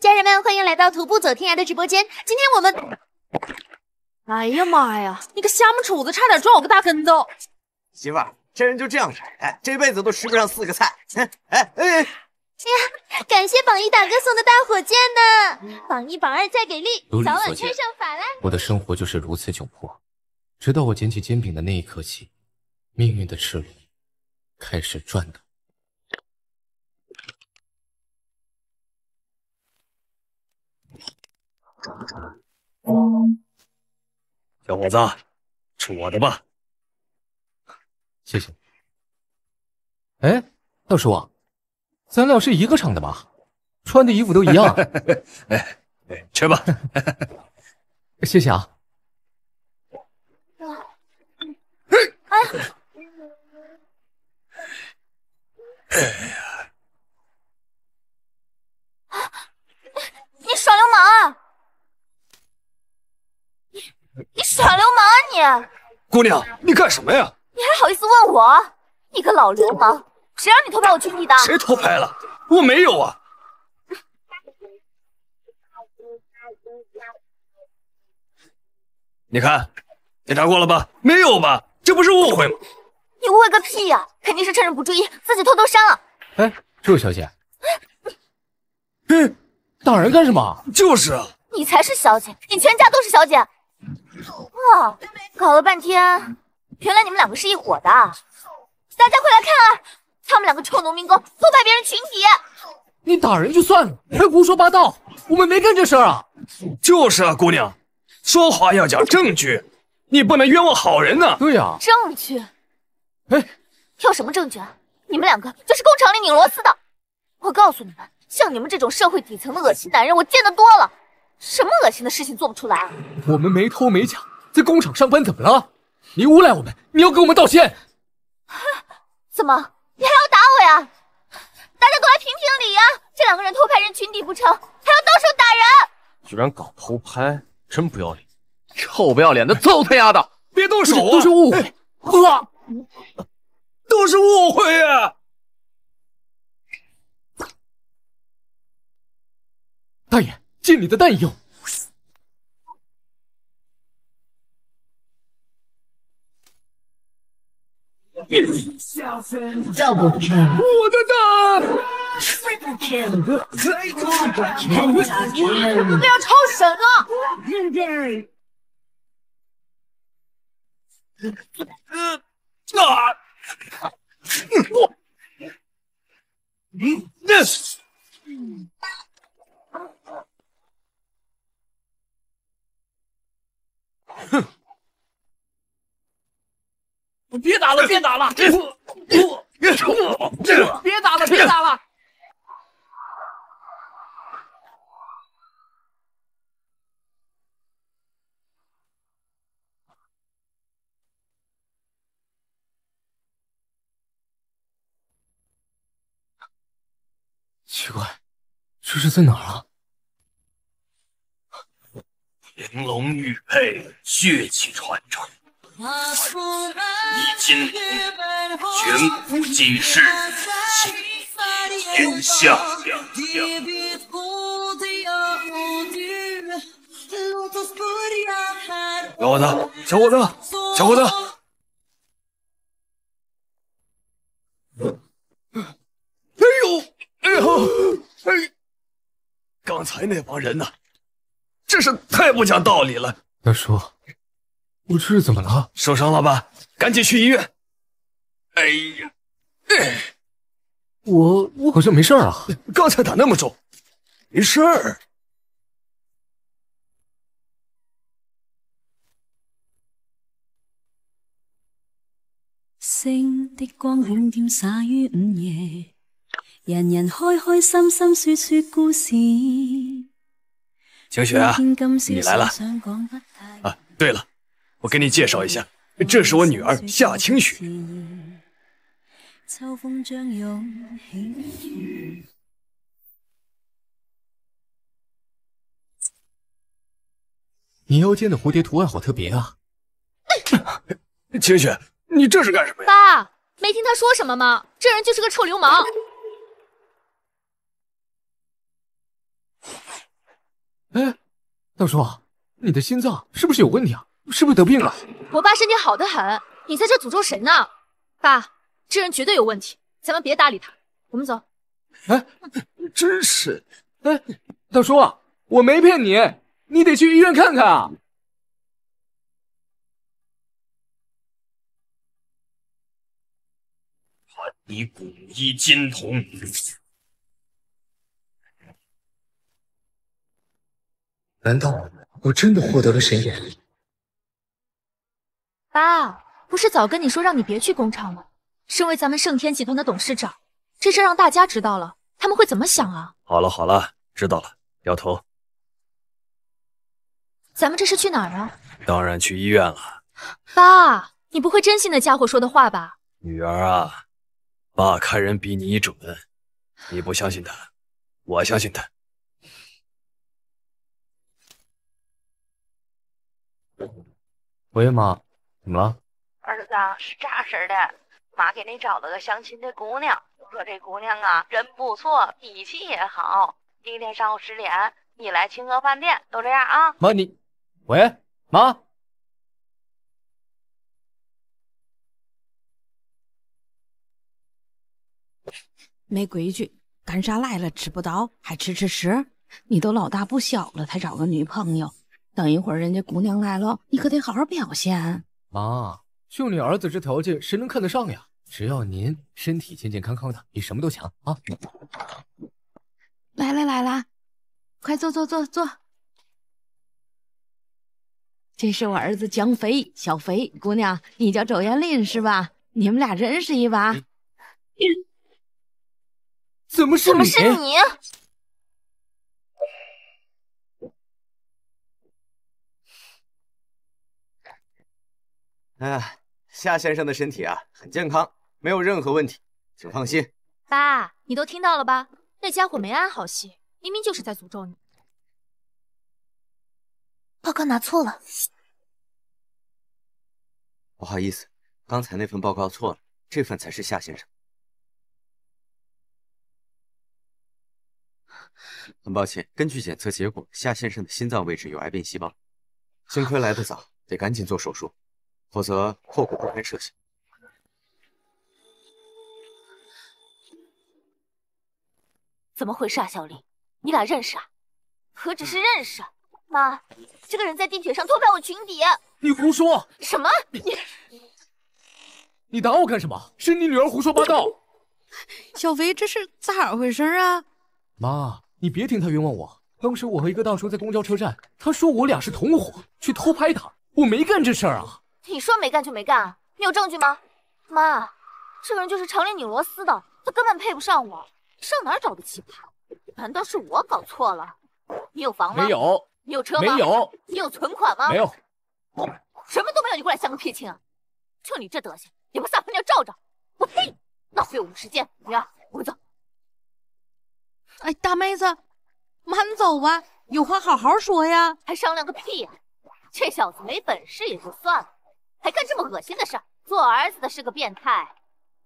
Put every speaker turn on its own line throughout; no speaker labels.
家人们，欢迎来到徒步走天涯的直播间。今天我们，哎呀妈呀，你个瞎木杵子，差点撞我个大跟头！
媳妇儿，这人就这样式儿，这辈子都吃不上四个菜。哎哎哎！呀，
感谢榜一大哥送的大火箭呢！榜一榜二再给力，早晚天上反了。
我的生活就是如此窘迫，直到我捡起煎饼的那一刻起，命运的齿轮开始转动。
小伙子，吃我的吧，谢谢。哎，大
叔，咱俩是一个厂的吧？穿的衣服都一样。哎，吃吧，谢谢啊。
哎呀！
你耍流氓啊你！
姑娘，你干什么呀？
你还好意思问我？你个老流氓，谁让你偷拍我裙底的？谁偷拍
了？我没
有啊！你看，检查过了吧？没有吧？这不是误会吗？
你误会个屁呀！肯定是趁人不注意，自己偷偷删了。
哎，这位小姐。
哎，打人干什么？就是啊！
你才是小姐，你全家都是小姐。哇，搞了半天，原来你们两个是一伙的！大家快来看啊，他们两个臭农民工偷拍别人群体。
你打人就算了，还胡说八道，我们没干这事儿啊。就是啊，姑娘，说话要讲证据，你不能冤枉好人呢。对呀，
证据。哎，要什么证据啊？你们两个就是工厂里拧螺丝的。我告诉你们，像你们这种社会底层的恶心男人，我见得多了。什么恶心的事情做不出来啊！
我们没偷没抢，在工厂上班怎么了？你诬赖我们，你要跟我们道歉。啊？
怎么，你还要打我呀？大家都来评评理呀！这两个人偷拍人群底不成，还要动手打人，
居然搞偷拍，真不要脸！臭不要脸的，揍他丫的！别动手，都是误会，
哥，
都是误会。呀、大爷。敬你的弹药。Double kill，我的 Triple kill，哼！别打了，别打了！不不，别打了，别打了！奇怪，这是在哪儿啊？玲
珑玉佩，血气传承，
一金，全无遗失，天下。小伙子，小伙子，小伙子，哎呦，哎呦，哎，刚才那帮人呢？真是太不讲道
理了！大叔，我这是怎么了？受伤了吧？赶紧去医院！
哎呀，哎，我我好像没事啊，刚才打那么重，没事儿。星的光点点洒于午夜，人人开开心心说说故事。
晴雪啊，你来了！
啊，对了，我给你介绍一下，这是我女儿夏清雪。你腰间的蝴蝶图案好特别啊！晴雪，你这是干什么呀？
爸，没听他说什么吗？这人就是个臭流氓！
哎，大叔，你的
心脏是不是有问题啊？是不是得病了？
我爸身体好得很，你在这诅咒谁呢？爸，这人绝对有问题，咱们别搭理他，我们走。
哎，
真是！哎，大叔，我没骗你，你得去医院看看啊。你古衣金童。难道我真的获得了神眼？
爸，不是早跟你说让你别去工厂吗？身为咱们盛天集团的董事长，这事让大家知道了，他们会怎么想啊？
好了好了，知道了，摇头。
咱们这是去哪儿啊？
当然去医院了。
爸，你不会真信那家伙说的话吧？
女儿啊，爸看人比你准，你不相信他，我相信他。喂，妈，怎么了？
儿子是这样式的，妈给你找了个相亲的姑娘，说这姑娘啊人不错，脾气也好。明天上午十点，你来青河饭店。都这样啊，妈你。喂，妈，没规矩，干啥来了？吃不着还吃吃吃？你都老大不小了，才找个女朋友。等一会儿人家姑娘来了，你可得好好表现。
妈，就你儿子这条件，谁能看得上呀？只要您身体健健康康的，比什么都强啊！
来了来了，快坐坐坐坐。这是我儿子江飞，小飞姑娘，你叫周艳林是吧？你们俩认识一把？怎么是？怎么是你？
哎，夏先生的身体啊很健康，没有任何问题，请放心。
爸，你都听到了吧？那家伙没安好心，明明就是在诅咒你。报告拿错了，
不好意思，刚才那份报告错了，这份才是夏先生。很抱歉，根据检测结果，夏先生的心脏位置有癌变细胞，幸亏来得早，得赶紧做手术。否则，后果不堪设想。
怎么回事啊，小丽？你俩认识啊？何止是认识？妈，这个人在地铁
上偷拍我裙底。
你胡说！什么？你你打我
干什么？是你女儿胡说八道。
小薇，这是咋回事啊？
妈，你别听他冤枉我。当时我和一个大叔在公交车站，他说我俩是同伙，去偷拍他。我没干这事儿啊。
你说没干就没干啊？你有证据吗？妈，这人就是厂里拧螺丝的，他根本配不上我。上哪儿找的奇葩？难道是我搞错了？你有房吗？没有。你有车吗？没有。你有存款吗？没有。什么都没有，你过来相个屁啊！就你这德行，也不撒泡尿
照照。我呸！浪费时间，女儿，我们走。哎，大妹子，慢走啊，有话好好说呀，还商量个屁呀！
这小子没本事也就算了。还干这么恶心的事儿！做儿子的是个变态，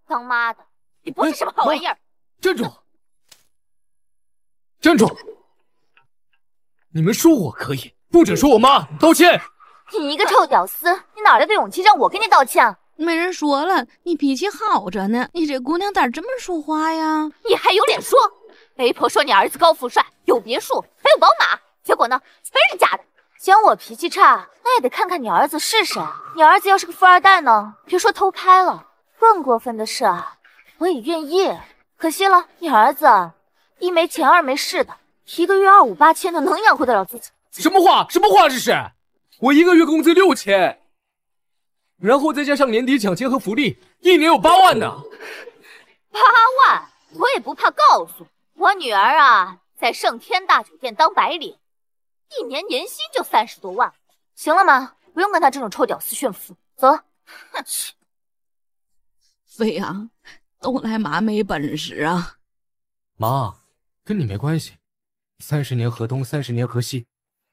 当妈的你不是什么好玩意儿！站住！
站住！你们说我可以，不准说我妈道
歉。你
一个臭屌丝，你哪来的勇气让我跟你道歉？没人说了，你脾气好着呢。你这姑娘咋这么说话呀？你还有脸说？媒婆
说你儿子高富帅，有别墅，还有宝马，结果呢，全是假的。嫌我脾气差，那也得看看你儿子是谁。你儿子要是个富二代呢，别说偷拍了，更过分的是，啊，我也愿意。可惜了，你儿子一没钱二没势的，一个月二五八千的，能养活得了自己？
什么话？什么话？这是，我一个月工资六千，然后再加上年底奖金和福利，一年
有八万呢。
八万，我也不怕告诉，我女儿啊，在盛天大酒店当白领。一年年薪就三十多万行了吗？不用跟他这种臭屌丝炫富，走了。哼，
飞扬，都来妈没本事啊。
妈，跟你没关系。三十年河东，三十年河西，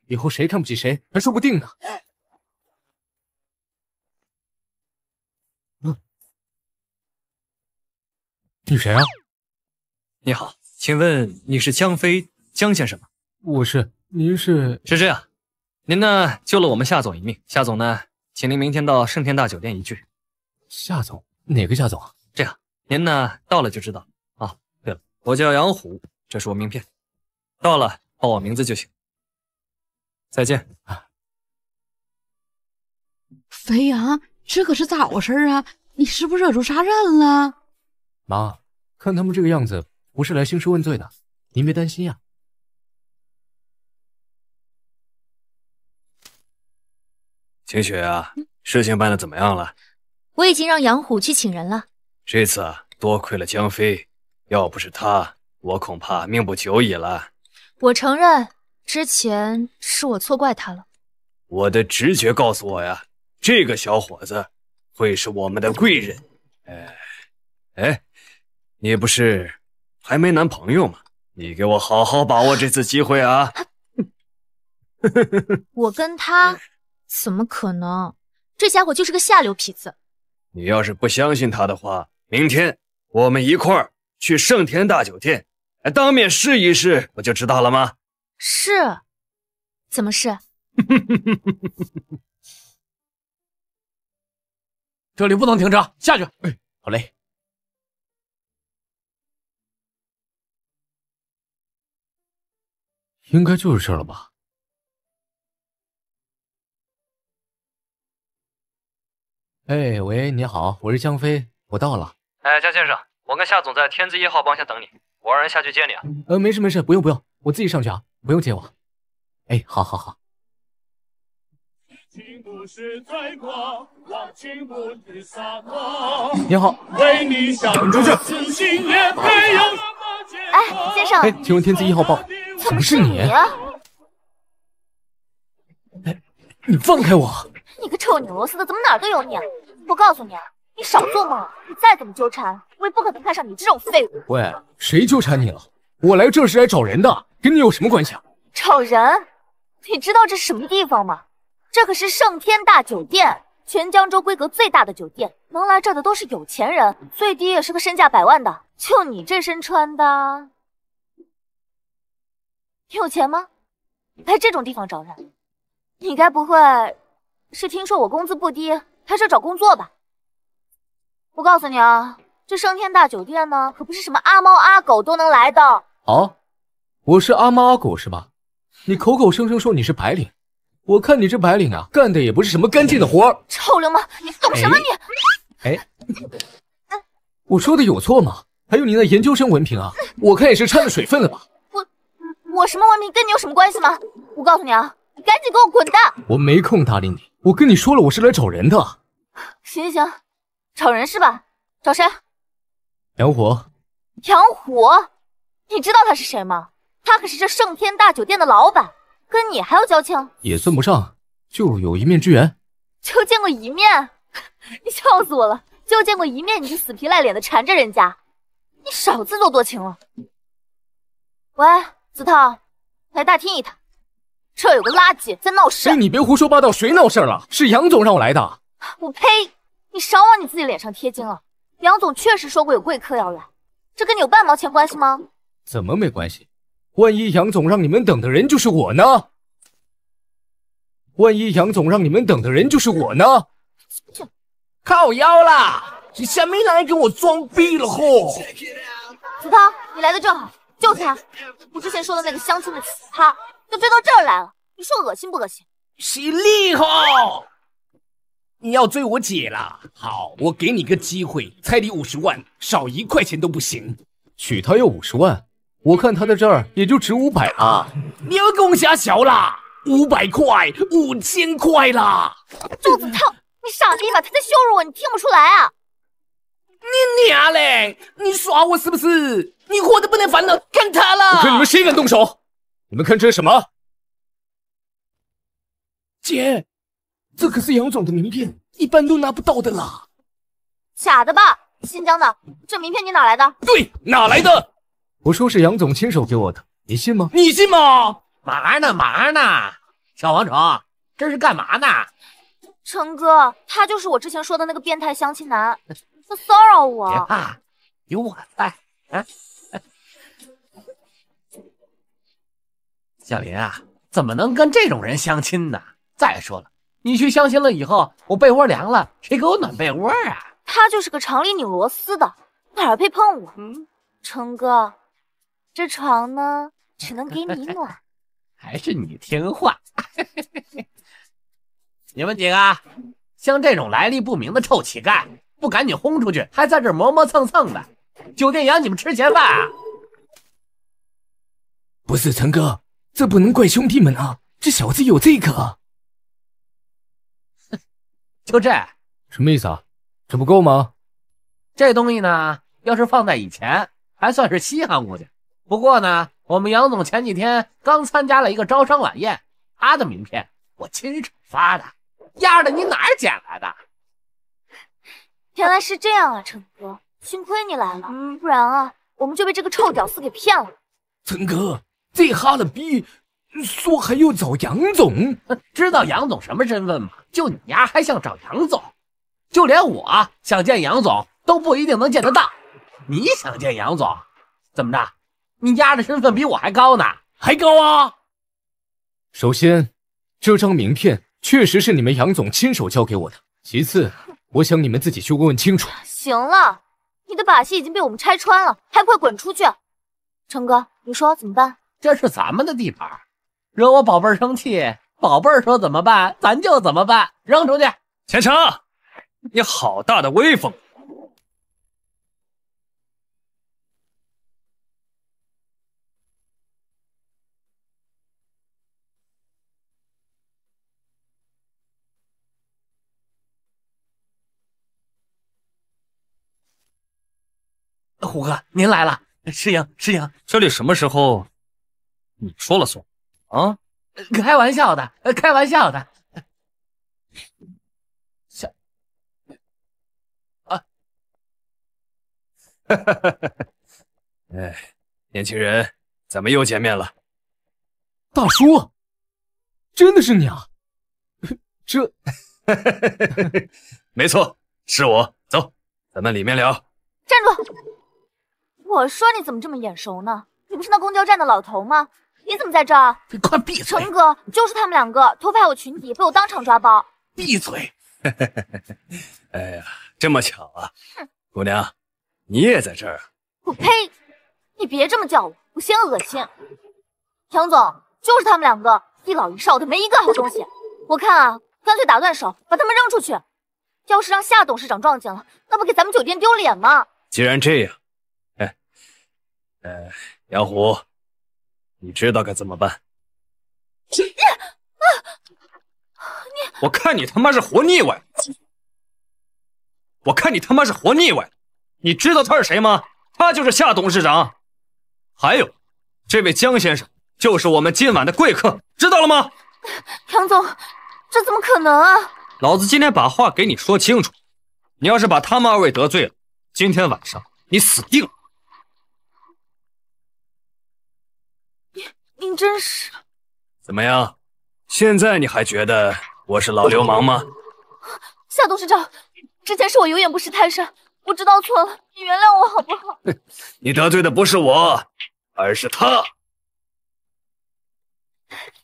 以后谁看不起谁还说不定呢。
嗯。你谁啊？你好，请问你
是江飞江先生吗？我是。您是是这样，您呢救了我们夏总一命，夏总呢，请您明天到盛天大酒店一聚。夏总哪个夏总？这样您呢到了就知道啊。对了，我叫杨虎，这是我名片。到了报我名字就行。再见啊。
飞扬，这可是咋回事啊？你是不是惹出啥人了？
妈，看他们这个样子，不是来兴师问罪的。您别担心呀。晴雪啊，事情办得怎么样了？
我已经让杨虎去请人了。
这次啊，多亏了江飞，要不是他，我恐怕命不久矣了。
我承认，之前是我错怪他了。
我的直觉告诉我呀，这个小伙子会是我们的贵人。哎，哎，你不是还没男朋友吗？你给我好好把握这次机会啊！
我跟他。怎么可能？这家伙就是个下流痞子。
你要是不相信他的话，明天我们一块儿去盛田大酒店，当面试一试，不就知道了吗？
试？怎么试？这里不能停车，下去。哎，
好嘞。应该就是这儿了吧？
哎，喂，你好，我是江飞，我到了。哎，江先生，我跟夏总在天字一号包厢等你，我让人下去接你啊。呃，没事没事，不用不用，我自己上去啊，不用接我。哎，好，好，好。
你好，想出去！哎，先生，哎，请问天字一号包，怎么是你？你放开我！
你个臭拧螺丝的，怎么哪儿都有你？我告诉你，你少做梦！你再怎么纠缠，我也不可能看上你这种废物。
喂，谁纠缠你了？我来这是来找人的，跟你有什么关系啊？
找人？你知道这是什么地方吗？这可是盛天大酒店，全江州规格最大的酒店，能来这的都是有钱人，最低也是个身价百万的。就你这身穿搭，有钱吗？来这种地方找人？你该不会是听说我工资不低，开这找工作吧？我告诉你啊，这升天大酒店呢，可不是什么阿猫阿狗都能来的。
哦，我是阿猫阿狗是吧？你口口声声说你是白领，我看你这白领啊，干的也不是什么干净的活儿。
臭流氓，你懂什么你？
哎，我说的有错吗？还有你那研究生文凭啊，我看也是掺了水分的吧。
我我什么文凭跟你有什么关系吗？我告诉你啊。赶紧给我滚蛋！
我没空搭理你。我跟你说了，我是来找人的。
行行行，找人是吧？找谁？杨虎。杨虎，你知道他是谁吗？他可是这盛天大酒店的老板，跟你还要交情？
也算不上，就有一面之缘。
就见过一面？你笑死我了！就见过一面，你就死皮赖脸的缠着人家？你少自作多情了。喂，子韬，来大厅一趟。这有个垃圾在闹事，
你别胡说八道，谁闹事了？是杨总让我来的。
我呸！你少往你自己脸上贴金了。杨总确实说过有贵客要来，这跟你有半毛钱关系吗？
怎么没关系？万一杨总让你们等的人就是我呢？万一杨总让你们等的人就是我呢？靠我腰你下面来跟我装逼了吼！
子涛，你来的正好，就是他，我之前说的那个相亲的奇葩。都追到这儿来了，你说恶心不恶心？犀利
害？
你要追我姐啦？好，我给你个机会，彩礼五十万，少一块钱都不行。娶她要五十万？我看她在这儿也就值五百啊！你要跟我瞎笑啦？五百块，五千块啦！
肚子疼，你傻逼吧？他在羞辱我，你听不出来啊？你娘嘞！你耍我是不是？你活得不能烦恼，看他了！我看你们
谁敢动手！你们看这是什么？姐，这可是杨总
的名片，一般都拿不到的啦。假的吧？新疆的，这名片你哪来的？对，哪来的？
我说是杨总亲手给我的，你信吗？
你信吗？嘛呢嘛呢？小王成，这是干嘛呢？成哥，他就是我之前说的那个变态相亲男，他骚扰我。别怕，
有我在啊。小林啊，怎么能跟这种人相亲呢？再说了，
你去相亲了以后，我被窝凉了，谁给我暖被窝啊？他就是个厂里拧螺丝的，哪儿配碰我？嗯，成哥，这床呢，只能给你暖，
还是你
听话。你们几个，像这种来历不明的臭乞丐，不赶紧轰出去，还在这磨磨蹭蹭的，酒店养你们吃闲饭啊？不是，成哥。这不能怪兄弟们啊！这小子有这个。就这，什么意思啊？这不够吗？这东西呢，要是放在以前还算是稀罕物件。不过呢，我们杨总前几天刚参加了一个招商晚宴，他的名片我亲手发的。丫的，你哪儿捡来
的？
原来是这样啊，陈哥。幸亏你来了，不然啊，我们就被这个臭屌丝给骗了。
陈哥。这哈了逼，说还要找杨总，知道杨总什么身份吗？就你丫还想找杨总，就连我想见杨总都不一定能见得到。你想见杨总，怎么着？你丫的身份比我还高呢，还高啊！首先，这张名片确实是你们杨总亲手交给我的。其次，我想你们自己去问问清楚。
行了，你的把戏已经被我们拆穿了，还不快滚出去！成哥，你说怎么办？这是咱们的地盘，
惹我宝贝儿生气，宝贝儿说怎么办，咱
就怎么办，扔出去。钱程，你好大的威风！
虎哥，您来了。师英，师英，这里什么时候？
你说了算啊？开玩笑的，开玩笑的。小啊，哎，年轻人，咱们又见面了。大叔，真的是你啊？
这，没错，是我。走，咱们里面聊。
站住！我说你怎么这么眼熟呢？你不是那公交站的老头吗？你怎么在这儿？你快闭嘴！陈哥，就是他们两个偷拍我裙底，被我当场抓包。闭嘴！
哎呀，这么巧啊！哼，姑娘，你也在这儿。
我呸！你别这么叫我，我嫌恶心。杨总，就是他们两个，一老一少的，没一个好东西。我看啊，干脆打断手，把他们扔出去。要是让夏董事长撞见了，那不给咱们酒店丢脸吗？
既然这样，哎，呃，杨虎。你知道该怎么办？
你啊，
你！我看你他妈是活腻歪了！我看你他妈是活腻歪了！你知道他是谁吗？他就是夏董事长。还有，这位江先生就是我们今晚的贵客，知道了吗？
杨总，这怎么可能啊！
老子今天把话给你说清楚，你要是把他们二位得罪了，今天晚上你死定了！
你真是
怎么样？现在你还觉得我是老流氓吗？
夏董事长，之前是我有眼不识泰山，我知道错了，你原谅我好不好？
你得罪的不是我，而是他。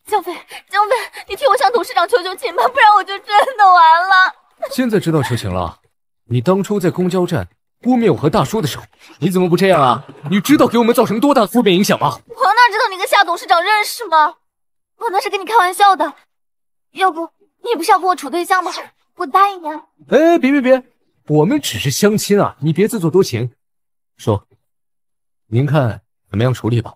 江飞，江飞，你替我向董事长求求情吧，不然我就真的完了。
现在知道求情了？你当初在公交站。污蔑我和大叔的时候，你怎么不这样啊？你知道给我们造成多大的负面影响吗？
我哪知道你跟夏董事长认识吗？我那是跟你开玩笑的。要不你不是要跟我处对象吗？我答应你。
哎，别别别，我们只是相亲啊，你别自作多情。
说，您
看怎么样处理吧。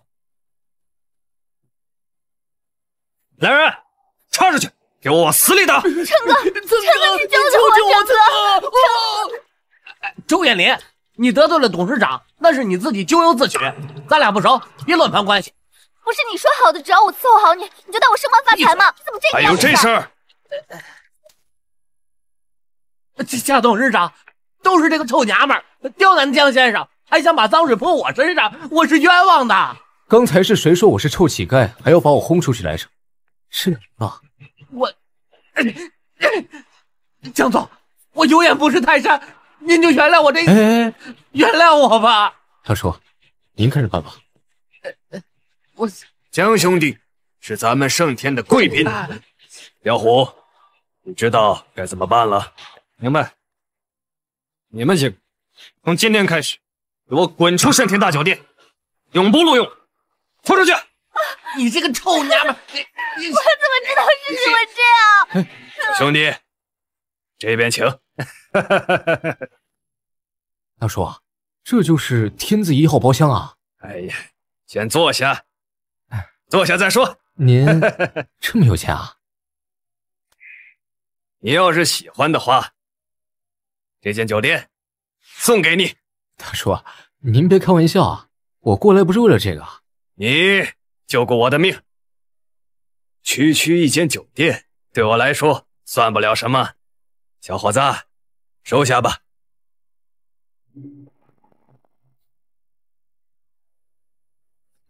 来人，插出去，给我往死里打！成哥，成哥，你救救我，成哥，周艳林，
你得罪了董事长，那是你自己咎由自取。咱俩不熟，别乱攀关系。
不是你说好的，只要我伺候好你，你就当我升官发财吗？怎么这还有这事儿，
夏董事长
都是这个臭娘们
刁难江先生，还想把脏水泼我身上，我是冤枉的。刚才是谁说我是臭乞丐，还要把我轰出去来着？是啊，我江总，我有眼不识泰山。您就原谅我这，哎，原谅我吧。他叔，您看着办吧。我江兄弟是咱们圣天的贵宾，彪虎，你知道该怎么办了？明白。你们几个，从今天开始，给我滚出圣天大酒店，永不录用。拖出去！
你这个臭娘们！我怎么知道你情会这
样？兄弟，这边请。哈。大叔，这就是天字一号包厢啊！哎呀，先坐下，坐下再说。您 这么有钱啊？你要是喜欢的话，这间酒店送给你。大叔，您别开玩笑啊！我过来不是为了这个。你救过我的命，区区一间酒店对我来说算不了什么。小伙子，收下吧。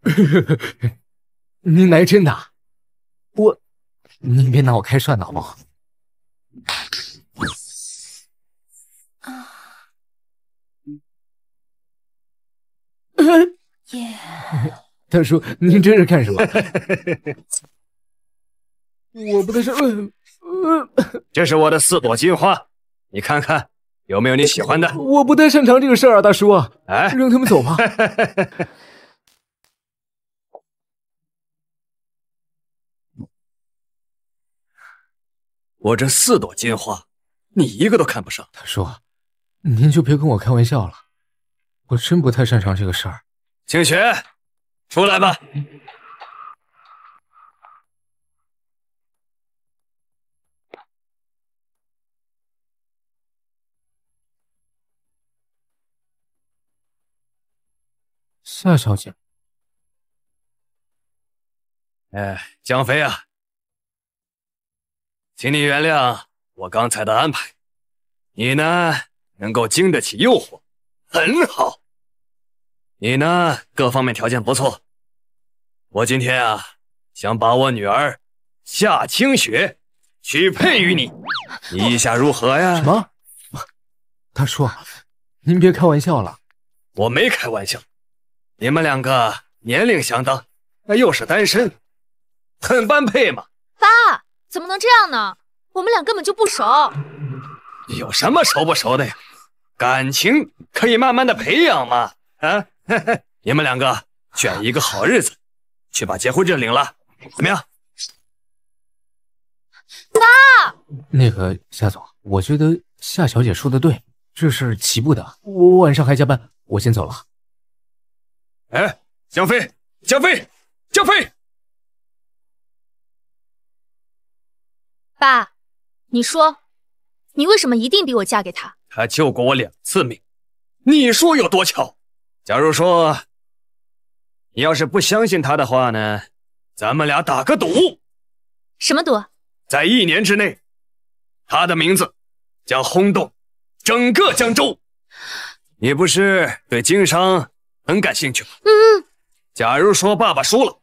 呵呵呵您来真的？我，您别拿我开涮，好不？啊！
嗯，耶！大叔，您这是干什么？我不太是……呃，
这是我的四朵金花，你看看有没有你喜欢的。我不太擅长这个
事儿啊，大叔啊！哎，让他们走吧。
我这四朵金花，你一个都看不上。大叔，您就别跟我开玩笑了，我真不太擅长这个事儿。
静雪，出来吧。
夏小姐，
哎，江飞啊。请你原
谅我刚才的安排。你呢，能够经得起诱惑，很好。你呢，各方面条件不错。我今天啊，想把我女儿夏清雪许配于你，你意下如何呀？什么？大叔，您别开玩笑了，我没开玩笑。你们两个年龄相当，那又是单身，很般配嘛。
爸。怎么能这样呢？我们俩根本就不熟，
有什么熟不熟的呀？感情可以慢慢的培养嘛。啊，嘿嘿，你们两个选一个好日子，去把结婚证领了，怎么样？爸，那个夏总，我觉得夏小姐说的对，这事急不得。我晚上还加班，我先走了。
哎，江飞，江飞，江飞。
爸，你说，你为什么一定逼我嫁给他？
他救过我两次命，
你说有多巧？假如说你要是不相信他的话呢？咱们俩打个赌，什么赌？在一年之内，他的名字将轰动整个江州。你不是对经商很感兴趣吗？嗯。嗯。假如说爸爸输了。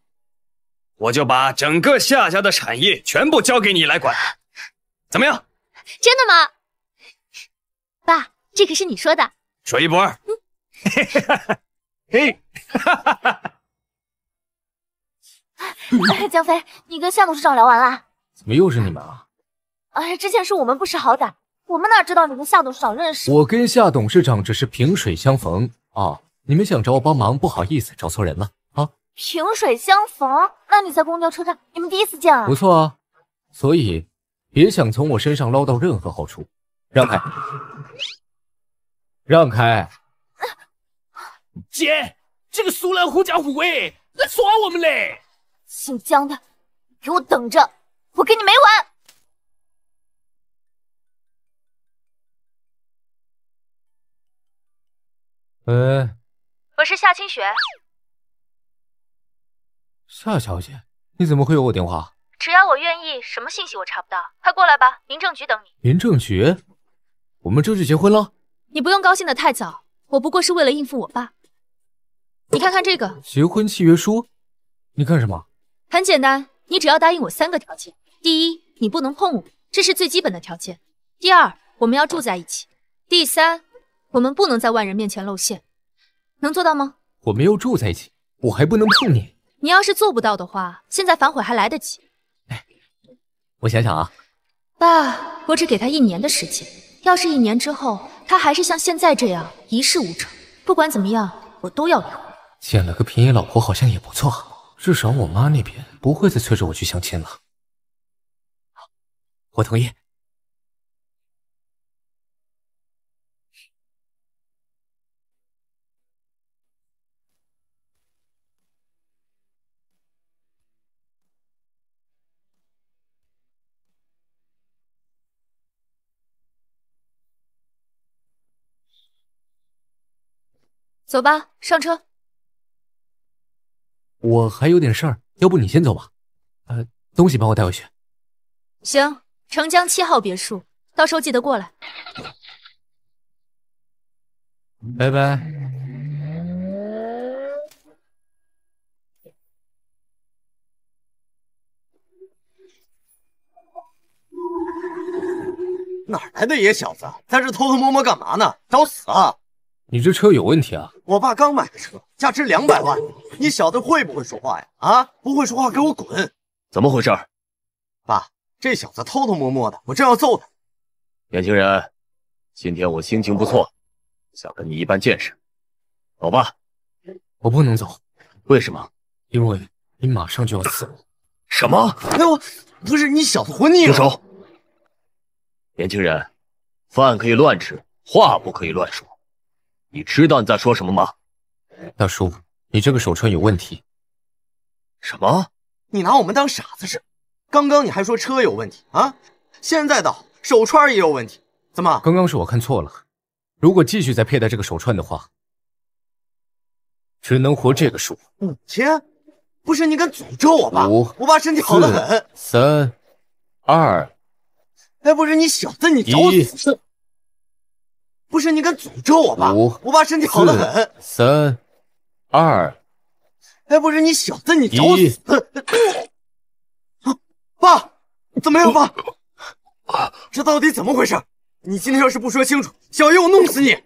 我就把整个夏家的产业全部交给你来管，怎
么样？
真的吗？爸，这可是你说的，
说一不二。嘿嘿嘿，嘿，哈
哈哈哈。江飞，你跟夏董事长聊完了？
怎么又是你们啊？
哎，之前是我们不识好歹，我们哪知道你跟夏董事长认识？
我跟夏董事长只是萍水相逢啊，你们想找我帮忙，不好意思，找错人了。
萍水相逢？那你在公交车站，你们第一次见啊？不
错啊，所以别想从我身上捞到任何好处。让开！让开！
姐，这个苏兰狐假虎威，来耍我们嘞！姓江的，给我等着，我跟你没完！喂，我是夏清雪。
夏小姐，你怎么会有我电话？
只要我愿意，什么信息我查不到。快过来吧，民政局等你。
民政局，我们这就结婚了。
你不用高兴的太早，我不过是为了应付我爸。你看看这个
结婚契约书，你干
什么？很简单，你只要答应我三个条件。第一，你不能碰我，这是最基本的条件。第二，我们要住在一起。第三，我们不能在外人面前露馅，能做到吗？
我们要住在一起，我还不能碰你？
你要是做不到的话，现在反悔还来得及。哎，我想想啊，爸，我只给他一年的时间。要是一年之后他还是像现在这样一事无成，不管怎么样，我都要离婚。
捡了个便宜老婆好像也不错，至少我妈那边不会再催着我去相亲了。我同意。
走吧，上车。
我还有点事儿，要不你先走吧。呃，东西帮我带回去。
行，城江七号别墅，到时候记得过来。
拜拜。哪来的野小子，在这偷偷摸摸干嘛呢？找死啊！你这车有问题啊！我爸刚买的车，价值两百万。你小子会不会说话呀？啊，不会说话给我滚！怎么回事？爸，这小子偷偷摸摸的，我正要揍他。年轻人，今天我心情不错，想跟你一般见识。走吧，我不能走。为什么？因为你马上就要死了。什么？哎，我不是你小子活腻了？住手！年轻人，饭可以乱吃，话不可以乱说。你知道你在说什么吗，大叔？你这个手串有问题。什么？你拿我们当傻子是？刚刚你还说车有问题啊？现在的手串也有问题？怎么？刚刚是我看错了。如果继续再佩戴这个手串的话，只能活这个数。五千？不是你敢诅咒我吧？五，我爸身体好的很。三，二，哎，不是你小子，你找死！不是你敢诅咒我爸？我爸身体好的很。三、二。
哎，不是你小子，你找死！爸，怎么样？爸，这到底怎么回事？你今天要是不说清楚，小爷我弄死你！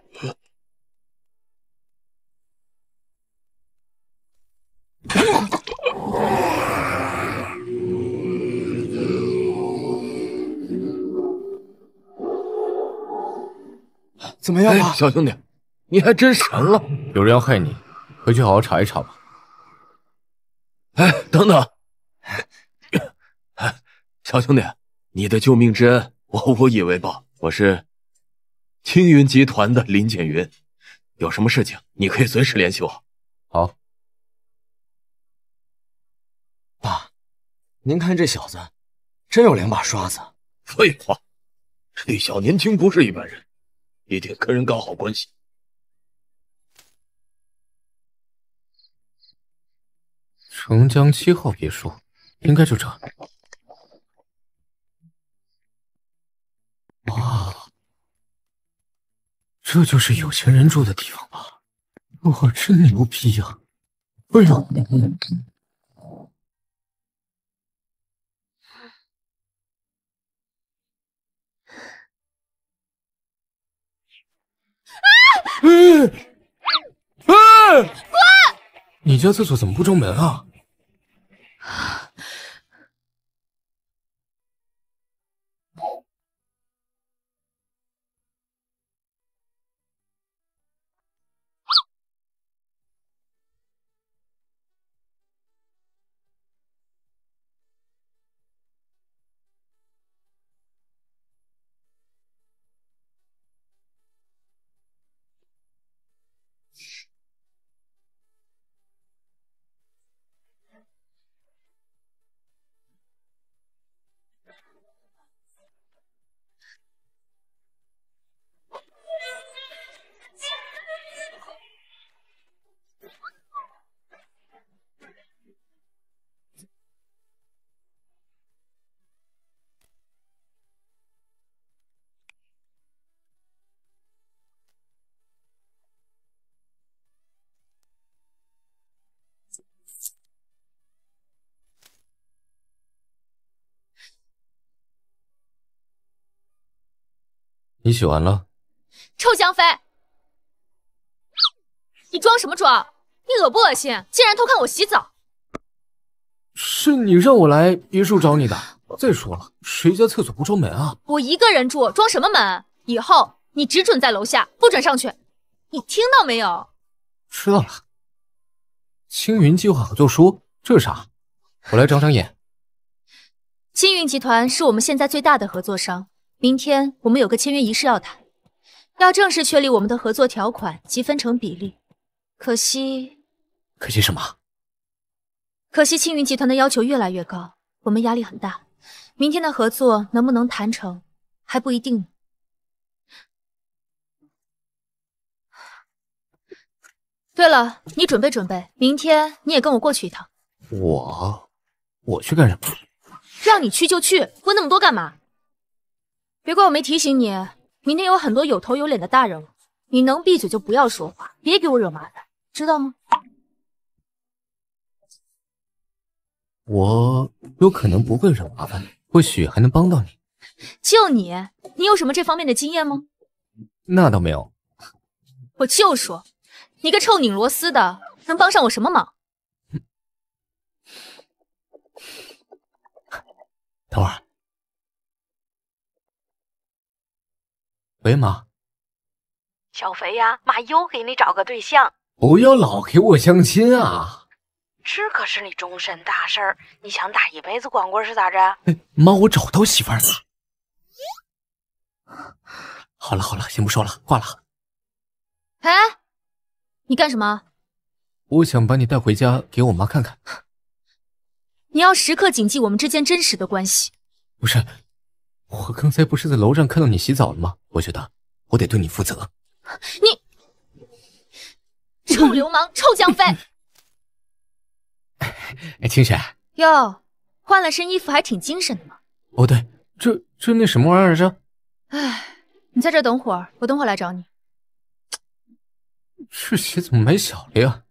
怎么样了，小兄弟？你还真神了！
有人要害你，回去好好查一查吧。
哎，等等，
小兄弟，你的救命之恩我无以为报。我是青云集团的林简云，有什么事情你可以随时联系我。好，爸，您看这小子，真有两把刷子。废话，
这小年轻不是一般人。一定跟人搞好关系。
城江七号别墅，应该就这。
哇，这就是有钱人住的地方吧？哇，真牛逼呀！哎呦。
你家厕所怎么不装门啊？你洗完了，
臭香妃，你装什么装？你恶不恶心？竟然偷看我洗澡！
是你让我来别墅找你的。再说了，谁家厕所不装门啊？
我一个人住，装什么门？以后你只准在楼下，不准上去。你听到没有？
知道了。青云计划合作书，这是啥？我来长长眼。
青云集团是我们现在最大的合作商。明天我们有个签约仪式要谈，要正式确立我们的合作条款及分成比例。可惜，可惜什么？可惜青云集团的要求越来越高，我们压力很大。明天的合作能不能谈成还不一定。对了，你准备准备，明天你也跟我过去一趟。
我，
我去干什么？
让你去就去，问那么多干嘛？别怪我没提醒你，明天有很多有头有脸的大人物，你能闭嘴就不要说话，别给我惹麻烦，知道吗？
我有可能不会惹麻烦，或许还能帮到你。
就你，你有什么这方面的经验吗？
那倒没有。
我就说，你个臭拧螺丝的，能帮上我什么忙？
等会儿。喂，吗，
小肥呀，妈又给你找个对象，
不要老给我相亲啊！
这可是你终身大事儿，你想打一辈子光棍是咋着？
哎，妈，我找到媳妇了。好了好了，先不说了，挂了。
哎，
你干什么？
我想把你带回家给我妈看看。
你要时刻谨记我们之间真实的关系。
不是。我刚才不是在楼上看到你洗澡了吗？我觉得我得对你负责。
你臭流氓，臭江 飞！哎，清雪。哟，换了身衣服还挺精神的嘛。
哦对，这这那什么玩意儿这？
哎，你在这等会儿，我等会儿来找你。
这鞋怎么买小了呀？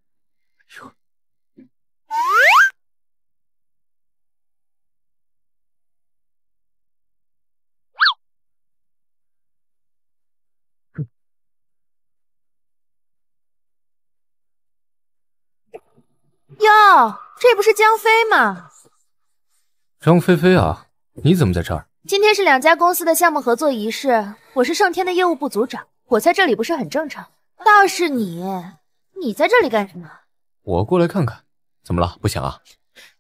这不是江飞吗？
张菲菲啊，你怎么在这儿？
今天是两家公司的项目合作仪式，我是盛天的业务部组长，我在这里不是很正常。倒是你，你在这里干什么？
我过来看看，怎么了？不想啊？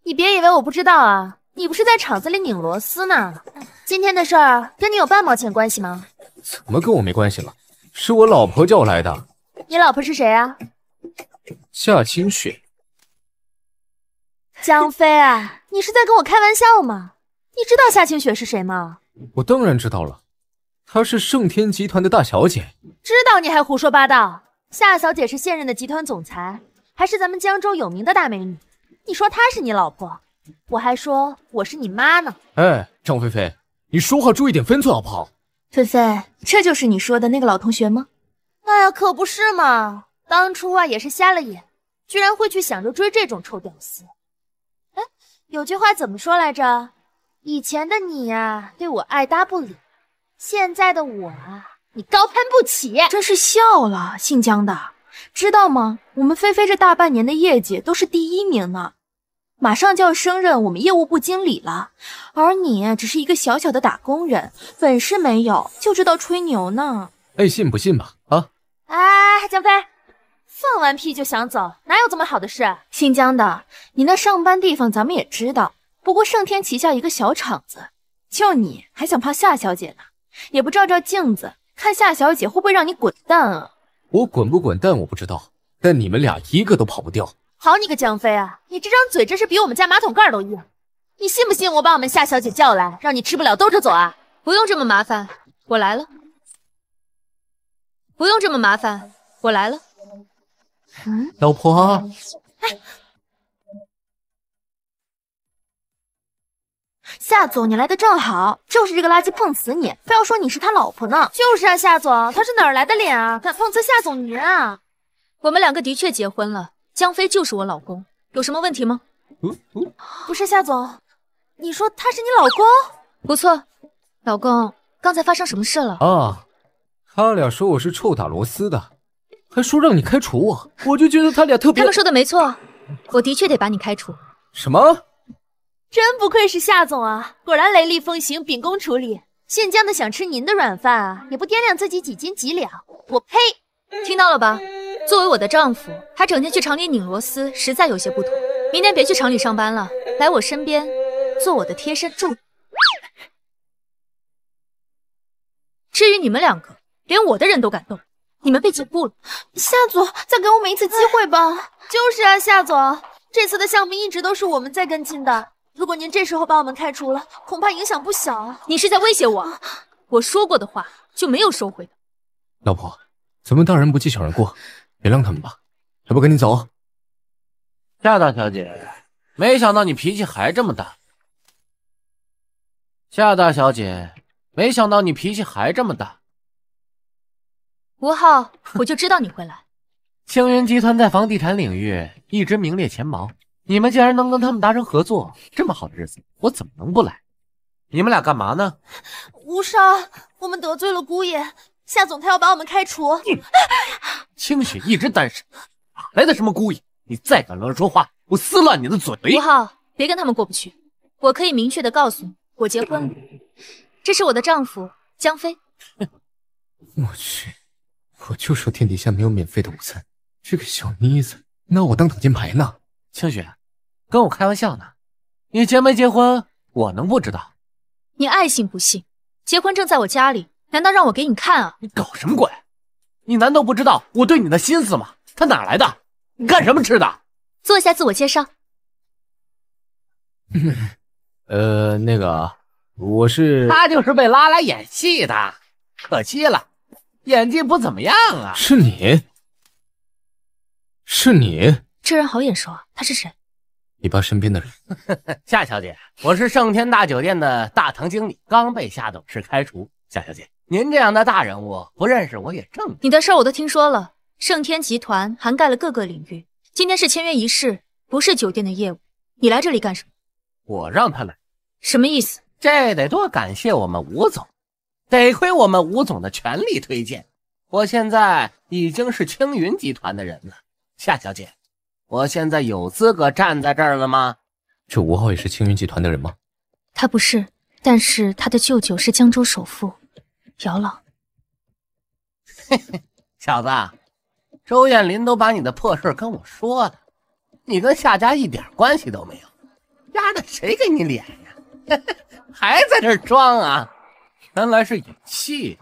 你别以为我不知道啊！你不是在厂子里拧螺丝呢？今天的事儿跟你有半毛钱关系吗？
怎么跟我没关系了？是我老婆叫我来的。
你老婆是谁啊？
夏清雪。
江飞啊，你是在跟我开玩笑吗？你知道夏清雪是谁吗？
我当然知道了，她是盛天集团的大小姐。
知道你还胡说八道。夏小姐是现任的集团总裁，还是咱们江州有名的大美女。你说她是你老婆，我还说我是你妈呢。
哎，张菲菲，你说话注意点分寸好不好？
菲菲，这就是你说的那个老同学吗？哎呀，可不是嘛。当初啊也是瞎了眼，居然会去想着追这种臭屌丝。有句话怎么说来着？以前的你呀，对我爱搭不理；现在的我啊，你高攀不起。真是笑了，姓江的，知道吗？我们菲菲这大半年的业绩都是第一名呢，马上就要
升任我们业务部经理了，而你只是一个小小的打工人，本事没有，就知道吹牛呢。
爱信不信吧，啊！
哎，
江飞。放完屁就想走，哪有这么好的事？姓江的，你那上班地方咱们也知道，不过盛天旗下一个小厂子，就你还想泡夏小姐呢？也不照照镜子，看夏小姐会不会让你滚蛋啊？
我滚不滚蛋我不知道，但你们俩一个都跑不掉。
好你个江飞啊，你这张嘴真是比我们家马桶盖都硬！你信不信我把我们夏小姐叫来，让你吃不了兜着走啊？不用这么麻烦，我来了。不用这么麻烦，我来了。嗯，
老婆，
哎，夏总，你来的正好，就是这个垃圾碰瓷你，非要说你是他老婆呢。就是啊，夏总，他是哪来的脸啊，敢碰瓷夏总您啊？我们两个的确结婚了，江飞就是我老公，有什么问题吗？不是夏总，你说他是你老公？不错，老公，刚才发生什么事了？
啊，他俩说我是臭打螺丝的。还说让你开
除我，我就觉得他俩特别。他们说的没错，我的确得把你开除。什么？真不愧是夏总啊，果然雷厉风行，秉公处理。姓江的想吃您的软饭啊，也不掂量自己几斤几两。我呸！听到了吧？作为我的丈夫，还整天去厂里拧螺丝，实在有些不妥。明天别去厂里上班了，来我身边做我的贴身助理。至于你们两个，连我的人都敢动。你们被解雇了，夏总，再给我们一次机会吧。就是啊，夏总，这次的项目一直都是我们在跟进的，如果您这时候把我们开除了，恐怕影响不小啊。你是在威胁我？我说过的话就没有收回的。
老婆，咱们大人不计小人过，原谅他们吧。还不赶紧走。夏大小姐，没想到你脾气还这么大。夏大小姐，没想到你脾气还这么大。
吴昊，我就知道你会来。
青云集团在房地产领域一直名列前茅，你们竟然能跟他们达成合作，这么好的日子，我怎么能不来？你们俩干嘛呢？
吴少，我们得罪了姑爷，夏总他要把我们开除。
清雪一直单
身，哪来的什么姑爷？你再敢乱说话，我撕烂你的嘴！吴昊，别跟他们过不去，我可以明确的告诉你，我结婚了，这是我的丈夫江飞。
我去。我就说天底下没有免费的午餐，这个小妮子拿我当挡箭牌呢。清雪，跟我开玩笑呢？你结没结婚？我能不知道？
你爱信不信，结婚证在我家里，难道让我给你看啊？你搞什么鬼？你难道不知道我对你的心思吗？他哪来的？你干什么吃的？做一下自我介绍。
呃，那个，我是……他
就是被拉来演戏的，可惜了。演技不怎么样啊！
是你，是你。
这人好眼熟啊，他是谁？
你爸身边的人。夏小姐，我是盛天大酒店的大堂经理，刚被夏董事开除。夏小姐，您这样的大人物不认识我也
正常。你的事儿我都听说了，盛天集团涵盖了各个领域。今天是签约仪式，不是酒店的业务，你来这里干什么？
我让他来，什么意思？这得多感谢我们吴总。得亏我们吴总的全力推荐，我现在已经是青云集团的人了。夏小姐，我现在有资格站在这儿了吗？这吴昊也是青云集团的人吗？
他不是，但是他的舅舅是江州首富，姚老。嘿嘿，小子，周艳
林都把你的破事跟我说了，你跟夏家一点关系都没有，丫的，谁给你脸呀？还在这装啊？原来是演戏，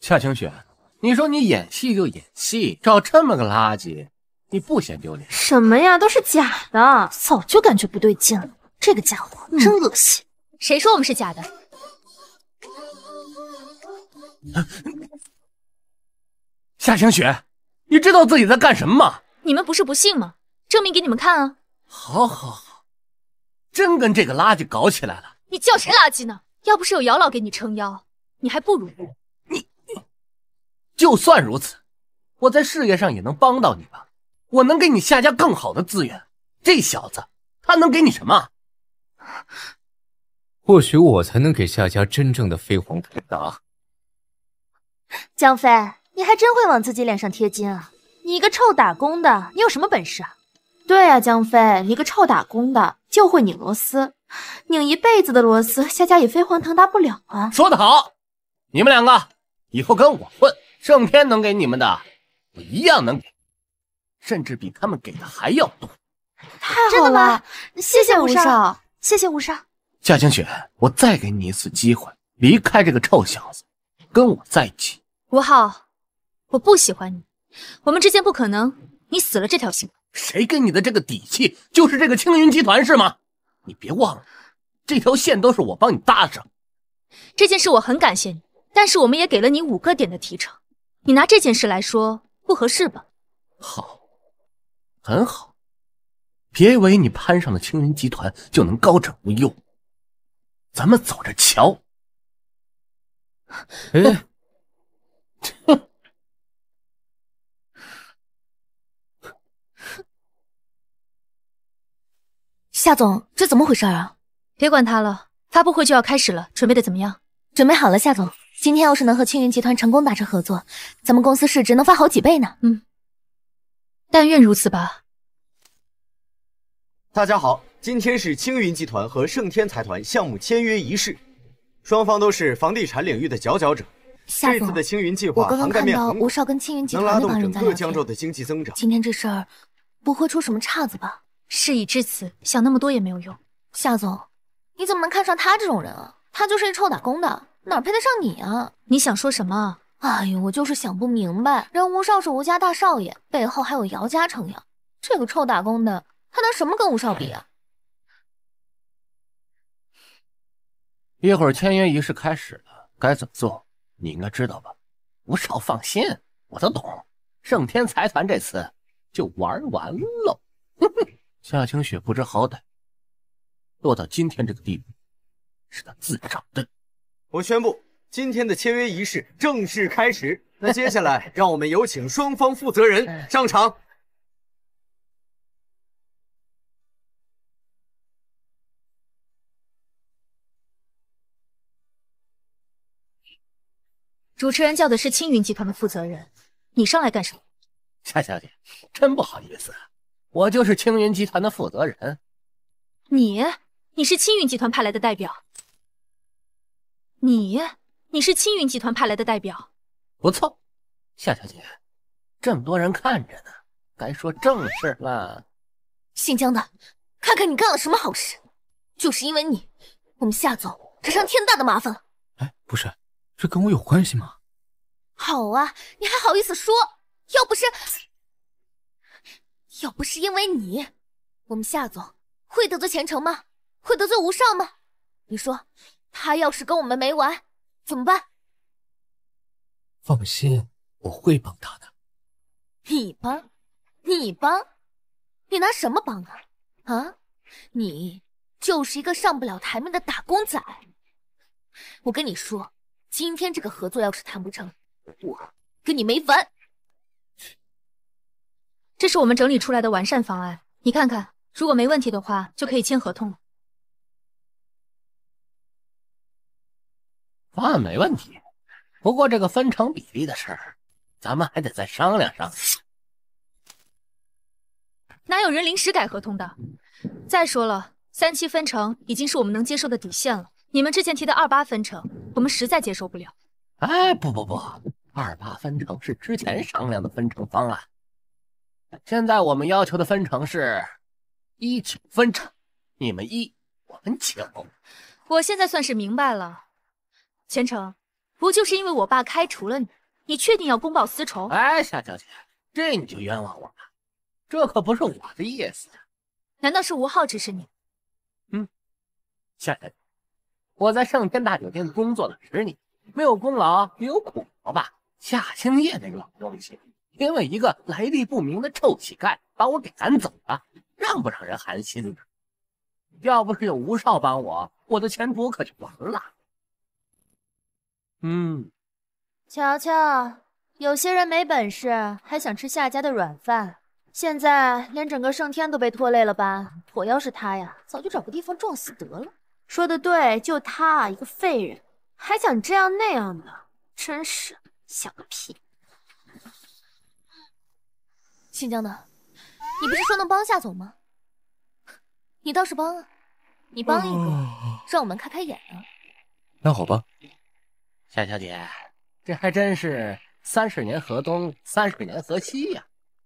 夏晴雪，你说你演戏就演戏，找这么个垃圾，你不嫌丢脸？
什么呀，都是假的，早就感觉不对劲了。这个家伙真恶心，谁说我们是假的？
夏晴雪，你知道自己在干什么吗？
你们不是不信吗？证明给你们看啊！
好，好，好，真跟这个垃圾搞起来了，
你叫谁垃圾呢？要不是有姚老给你撑腰，你还不如……
你你，就算如此，我在事业上也能帮到你吧？我能给你夏家更好的资源。这小子，他能给你什么？或许我才能给夏家真正的飞黄腾达。
江飞，你还真会往自己脸上贴金啊！你一个臭打工的，你有什么本事啊？对啊，江飞，你个臭打工的，就会拧螺丝。拧一辈子的螺丝，夏家也飞黄腾达不了啊！说得好，
你们两个以后跟我混，胜天能给你们的，我一样能给，甚至比他们给的还要多。太好了，真的吗？谢谢吴
少，谢谢吴少。
夏清雪，我再给你一次机会，离开这个臭小子，跟我在一起。
吴昊，我不喜欢你，我们之间不可能。你死了这条心。谁给你的这个底气？就是这个青云集团
是吗？你别忘了，这条线都是我帮你搭上。
这件事我很感谢你，但是我们也给了你五个点的提成，你拿这件事来说不合适吧？
好，很好，别以为你攀上了青云集团就能高枕无忧，咱们走着瞧。哎，哼。
夏总，这怎么回事啊？别管他了，发布会就要开始了，准备的怎么样？准备好了，夏总。今天要是能和青云集团成功达成合作，咱们公司市值能翻好几倍呢。嗯，但愿如此吧。
大家好，今天是青云集团和盛天财团项目签约仪式，双方都是房地产领域的佼佼者。夏总，划涵盖面到吴
少跟青云集团能拉动整个江州的经济增长。今天这事儿不会出什么岔子吧？事已至此，想那么多也没有用。夏总，你怎么能看上他这种人啊？他就是一臭打工的，哪配得上你啊？你想说什么？哎呦，我就是想不明白，人吴少是吴家大少爷，背后还有姚家撑腰，这个臭打工的，他拿什么跟吴少比啊？
一会儿签约仪式开始了，该怎么做，你应该知道吧？吴少放心，我都懂。盛天财团这次就玩完喽。哼哼。夏清雪不知好歹，落到今天这个地步，是他自找的。我宣布，今天的签约仪式正式开始。那接下来，让我们有请双方负责
人上场。
主持人叫的是青云集团的负责人，你上来干什么？
夏小姐，真不好意思。我就是青云集团的负责人。
你，你是青云集团派来的代表。你，你是青云集团派来的代表。
不错，夏小姐，这么多人看着呢，该说正事了。
姓江的，看看你干了什么好事！就是因为你，我们夏总惹上天大的麻烦了。
哎，不是，这跟我有关系吗？
好啊，你还好意思说？要不是……要不是因为你，我们夏总会得罪前程吗？会得罪吴少吗？你说，他要是跟我们没完，怎么办？
放心，我会帮他的。
你帮？你帮？你拿什么帮啊？啊？你就是一个上不了台面的打工仔。我跟你说，今天这个合作要是谈不成，我跟你没完。这是我们整理出来的完善方案，你看看，如果没问题的话，就可以签合同了。
方案没问题，不过这个分成比例的事儿，咱们还得再商量商量。
哪有人临时改合同的？再说了，三七分成已经是我们能接受的底线了，你们之前提的二八分成，我们实在接受不了。
哎，不不不，二八分成是之前商量的分成方案。现在我们要求的分成是一九分成，你们一，我们九。
我现在算是明白了，钱程，不就是因为我爸开除了你，你确定要公报私仇？哎，夏小姐，这你就冤枉我了，这可不是我的意思。难道是吴昊指使你？
嗯，夏小姐，我在盛天大酒店工作了十年，没有功劳也有苦劳吧？夏青叶那个老东西。因为一个来历不明的臭乞丐把我给赶走了，让不让人寒心呢？要不是有吴少帮我，我的前途可就完了。
嗯，
瞧瞧，有些人没本事，还想吃夏家的软饭，现在连整个盛天都被拖累了吧？我要是他呀，早就找个地方撞死得了。说的对，就他一个废人，还想这样那样的，真是想个屁。姓江的，你不是说能帮夏总吗？你倒是帮啊！你帮一个，让我们开开眼啊！
那好吧，夏小姐，这还真是三十年河东，三十年河西呀。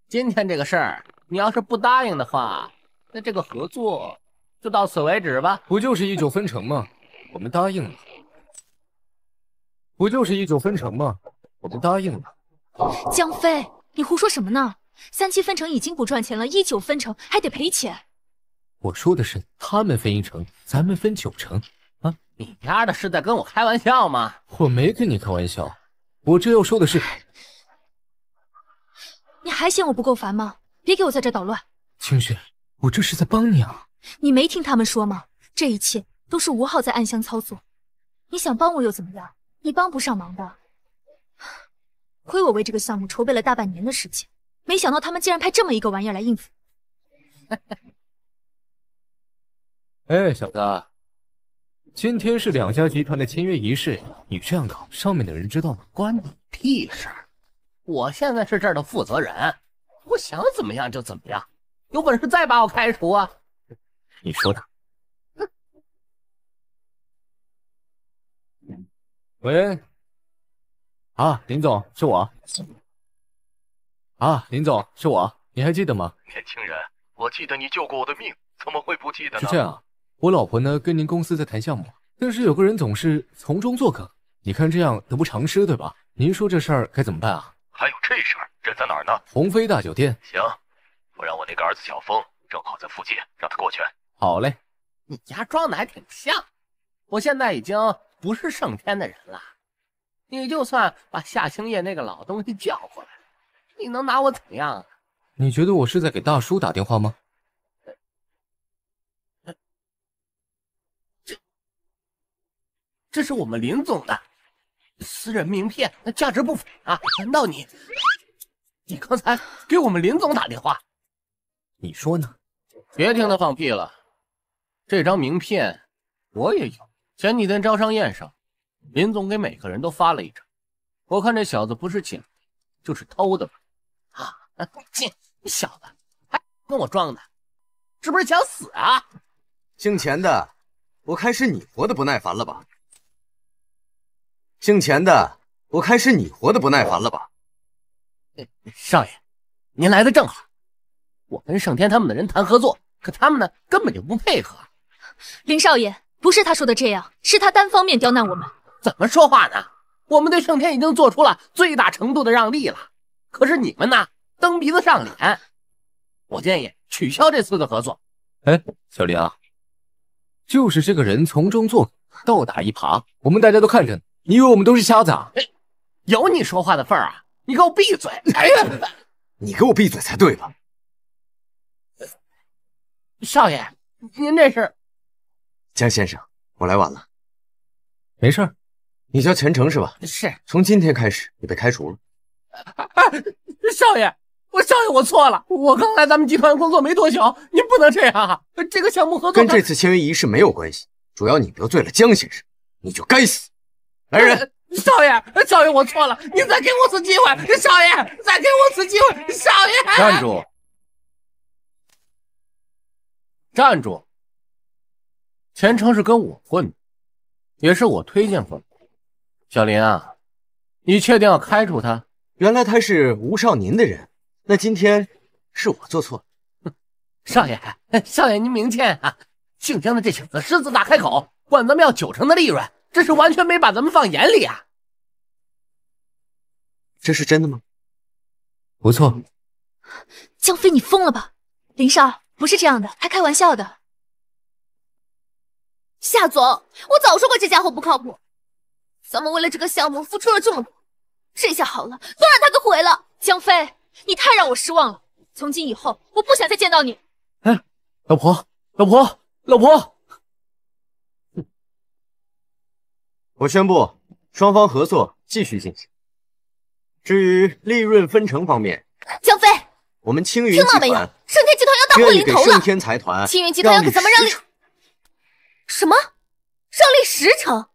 今天这个事儿，你要是不答应的话，那这个合作就到此为止吧。不就是一九分成吗？我们答应了。不就是一九分成吗？我们答应了。
江飞，你胡说什么呢？三七分成已经不赚钱了，一九分成还得赔钱。
我说的是他们分一成，咱们分九成。啊，你
丫的是在跟我开玩笑吗？
我没跟你开玩笑，我这要说的是，
你还嫌我不够烦吗？别给我在这捣乱！
清雪，我这是在帮你啊。
你没听他们说吗？这一切都是吴昊在暗箱操作。你想帮我又怎么样？你帮不上忙的。亏我为这个项目筹备了大半年的时间。没想到他们竟然派这么一个玩意儿来应付。
哎，小子，今天是两家集团的签约仪式，你这样搞，上面的人知道吗？关你屁事我现在是这儿的负责人，我想怎么样就怎么样，有本事再把我开除啊！
你说的。喂，啊，林总，是我。啊，林
总是我，你还记得吗？年轻人，我记得你救过我的命，怎么会不记得呢？是这样，我老婆呢跟您公司在谈项目，但是有个人总是从中作梗，你看这样得不偿失，对吧？您说这事儿该怎么办啊？还有这事儿，人在哪儿呢？鸿飞大酒店。行，我让我那个儿子小峰正好在附近，让他过去。好嘞，你家装的还挺像。我现在已经不是盛天的人了，你就算把夏青叶那个老东西叫过来。你能拿我怎么样？你觉得我是在给大叔打电话吗？这这是我们林总的私人名片，那价值不菲啊！难道你你刚才给我们林总打电话？你说呢？别听他放屁了，这张名片我也有，前几天招商宴上，林总给每个人都发了一张。我看这小子不是捡的，就是偷的吧。切，你小子，还跟我装呢，是不是想死啊？姓钱的，我看是你活的不耐烦了吧？姓钱的，我看是你活的不耐烦了吧？少爷，您来的正好，我跟盛天他们的人谈合作，可他们呢，根本就不配合。
林少爷，不是他说的这样，是他单方面刁难我们。怎么说话呢？我们对盛天已经做出了最大程度的让利了，可是你们呢？蹬
鼻子上脸，我建议取消这次的合作。哎，小林啊，就是这个人从中作梗，倒打一耙，我们大家都看着呢。你以为我们都是瞎子啊？有你说话的份儿啊？你给我闭嘴！哎呀，你给我闭嘴才对吧？
少爷，您这是？
江先生，我来晚了，没事儿。你叫钱程是吧？是。从今天开始，你被开除了。少爷。少爷，我错了。我刚来咱们集团工作没多久，你不能这样。啊！这个项目合作跟这次签约仪式没有关系，主要你得罪了江先生，你就该死。来人！
少爷，少爷，我错了。你再给我次机会，少爷，再给我次机会，少爷！站
住！站住！钱程是跟我混的，也是我推荐过来的。小林啊，你确定要开除他？原来他是吴少您的人。那今天是我做错了，哼！少爷，少爷您明鉴啊！姓江的这小子狮子大开口，管咱们要九成的利润，这是完全没把咱们放眼里啊！这是真的吗？不错。
江飞，你疯了吧？林少不是这样的，他开玩笑的。夏总，我早说过这家伙不靠谱，咱们为了这个项目付出了这么多，这下好了，都让他给毁了。江飞。你太让我失望了！从今以后，我不想再见到你。
哎，老婆，老婆，老婆，我宣布，双方合作继续进行。至于利润分成方面，江飞，我们青云集团，盛
天集团要大祸临头了。盛
天财团、青云集团要给咱们让利，
什么让利十成？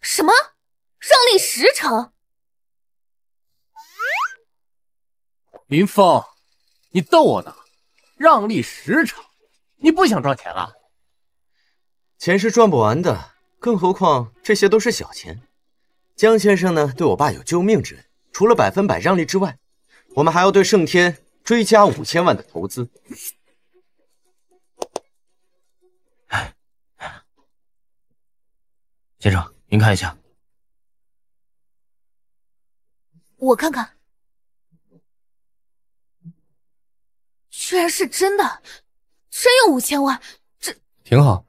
什么让利十成？
林峰，你逗我呢？让利十成，你不想赚钱了？钱是赚不完的，更何况这些都是小钱。江先生呢，对我爸有救命之恩，除了百分百让利之外，我们还要对盛天追加五千万的投资。
先生，您看一下。我看看。
居然是真的，真有五千万，
这挺好。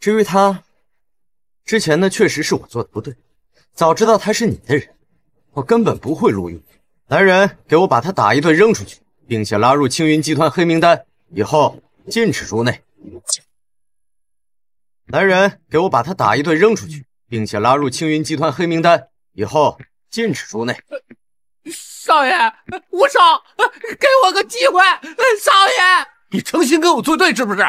至于他，之前呢确实是我做的不对，早知道他是你的人，我根本不会录用。来人，给我把他打一顿，扔出去，并且拉入青云集团黑名单，以后禁止入内。来人，给我把他打一顿，扔出去，并且拉入青云集团黑名单，以后禁止入内。
少爷，吴少，给我个机会。少爷，你诚心跟我作对是不是？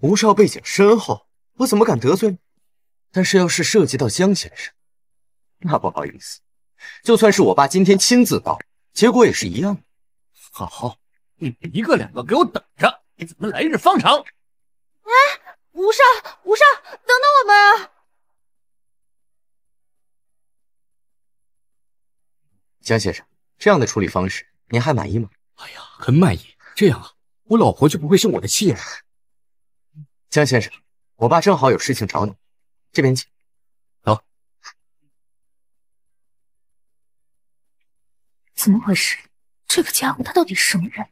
吴少背景深厚，我怎么敢得罪但是要是涉及到江先生，那不好意思，就算是我爸今天亲自到，结果也是一样的。好，你们一个
两个给我等着，你怎么来日方长。哎，吴少，吴少，等等我们啊！
江先生，这样的处理方式您还满意吗？哎呀，很满意。这样啊，我老婆就不会生我的气了。江先生，我爸正好有事情找你，这边请。走。
怎么回事？这个家伙他到底什么人？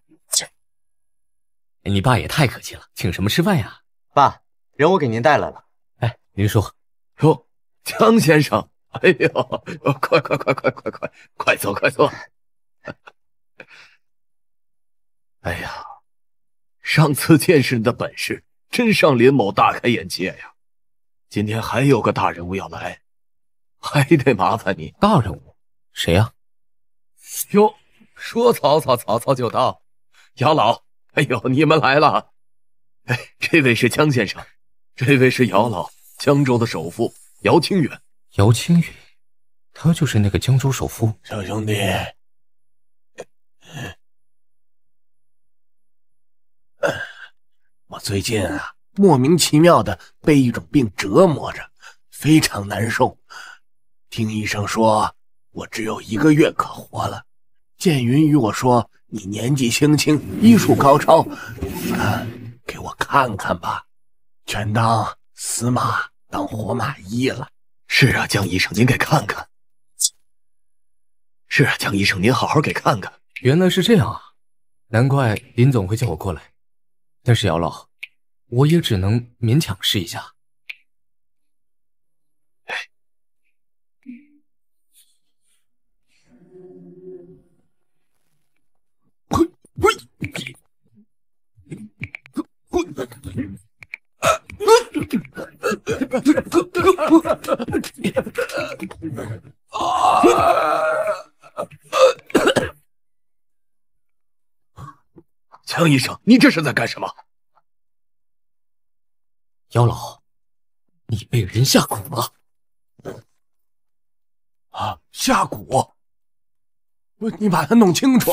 你爸也太客气了，请什么吃饭呀？爸，人我给您带来了。哎，林叔。哟，江先生。哎呦，快快快快快快快坐快坐！哎呀，上次见识你的本事，真让林某大开眼界呀。今天还有个大人物要来，还得麻烦你。大人物谁呀？哟，说曹操，曹操就到。姚老，哎呦，你们来了。哎，这位是江先生，这位是姚老，江州的首富姚清远。姚青云，他就是那个江州首富。小兄弟，
我最近啊，莫名其妙的被一种
病折磨着，非常难受。听医生说，我只有一个月可活了。剑云与我说：“你年纪轻轻，医术高超，啊，给我看看吧，全当死马当活马医了。”是啊，江医生，您给看看。是啊，江医生，您好好给看看。原来是这样啊，难怪林总会叫我过来。但是姚老，我也只能勉强试一下。
强医生，你这是在干什么？妖老，你被人下蛊了！啊，下蛊！
你把它弄清楚。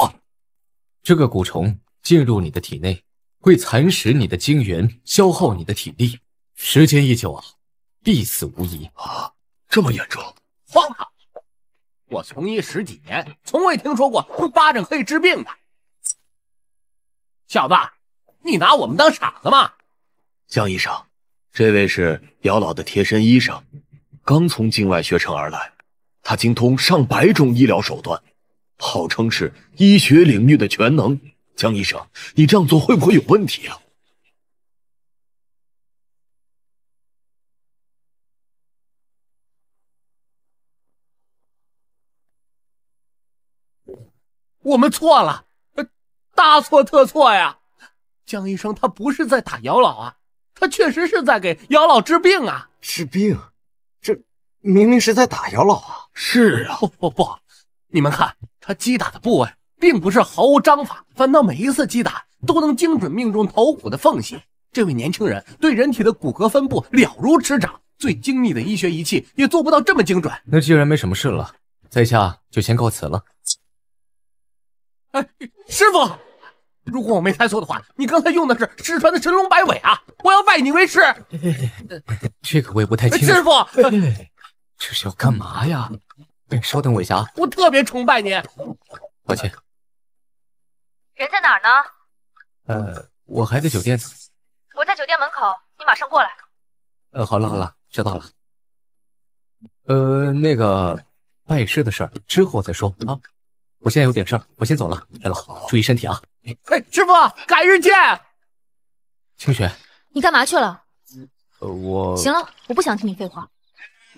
这个蛊虫进入你的体内，会蚕食你的精元，消耗你的体力。时间一久啊，必死无疑啊！这么严重？荒唐！我从医十几年，从未听说过用巴掌可以治病的。小子，你拿我们当傻子吗？江医生，这位是姚老的贴身医生，刚从境外学成而来，他精通上百种医疗手段，号称是医学领域的全能。江医生，你
这样做会不会有问题啊？我们错了，大错特错呀！
江医生他不是在打姚老啊，他确实是在给姚老治病啊。治病？这明明是在打姚老啊！是啊，不不不，你们看他击打的部位，并不是毫无章法，反倒每一次击打都能精准命中头骨的缝隙。这位年轻人对人体的骨骼分布了如指掌，最精密的医学仪器也做不到这么精准。那既然没什么事了，在下就先告辞了。哎，师傅，如果我没猜错的话，你刚才用的是失传的神龙摆尾啊！我要拜你为师。这个我也不太清楚。师傅，这是要干嘛呀？稍等我一下啊！
我特别崇拜你。抱歉，人在哪儿呢？
呃，我还在酒店呢。
我在酒店门口，你马上过来。
呃，好了好了，知道了。呃，那个拜师的事儿之后再说啊。我现在有点事儿，我先走了，来老，注意身体啊！
哎，师傅，改日见。清雪，你干嘛去了？
我行了，
我不想听你废话。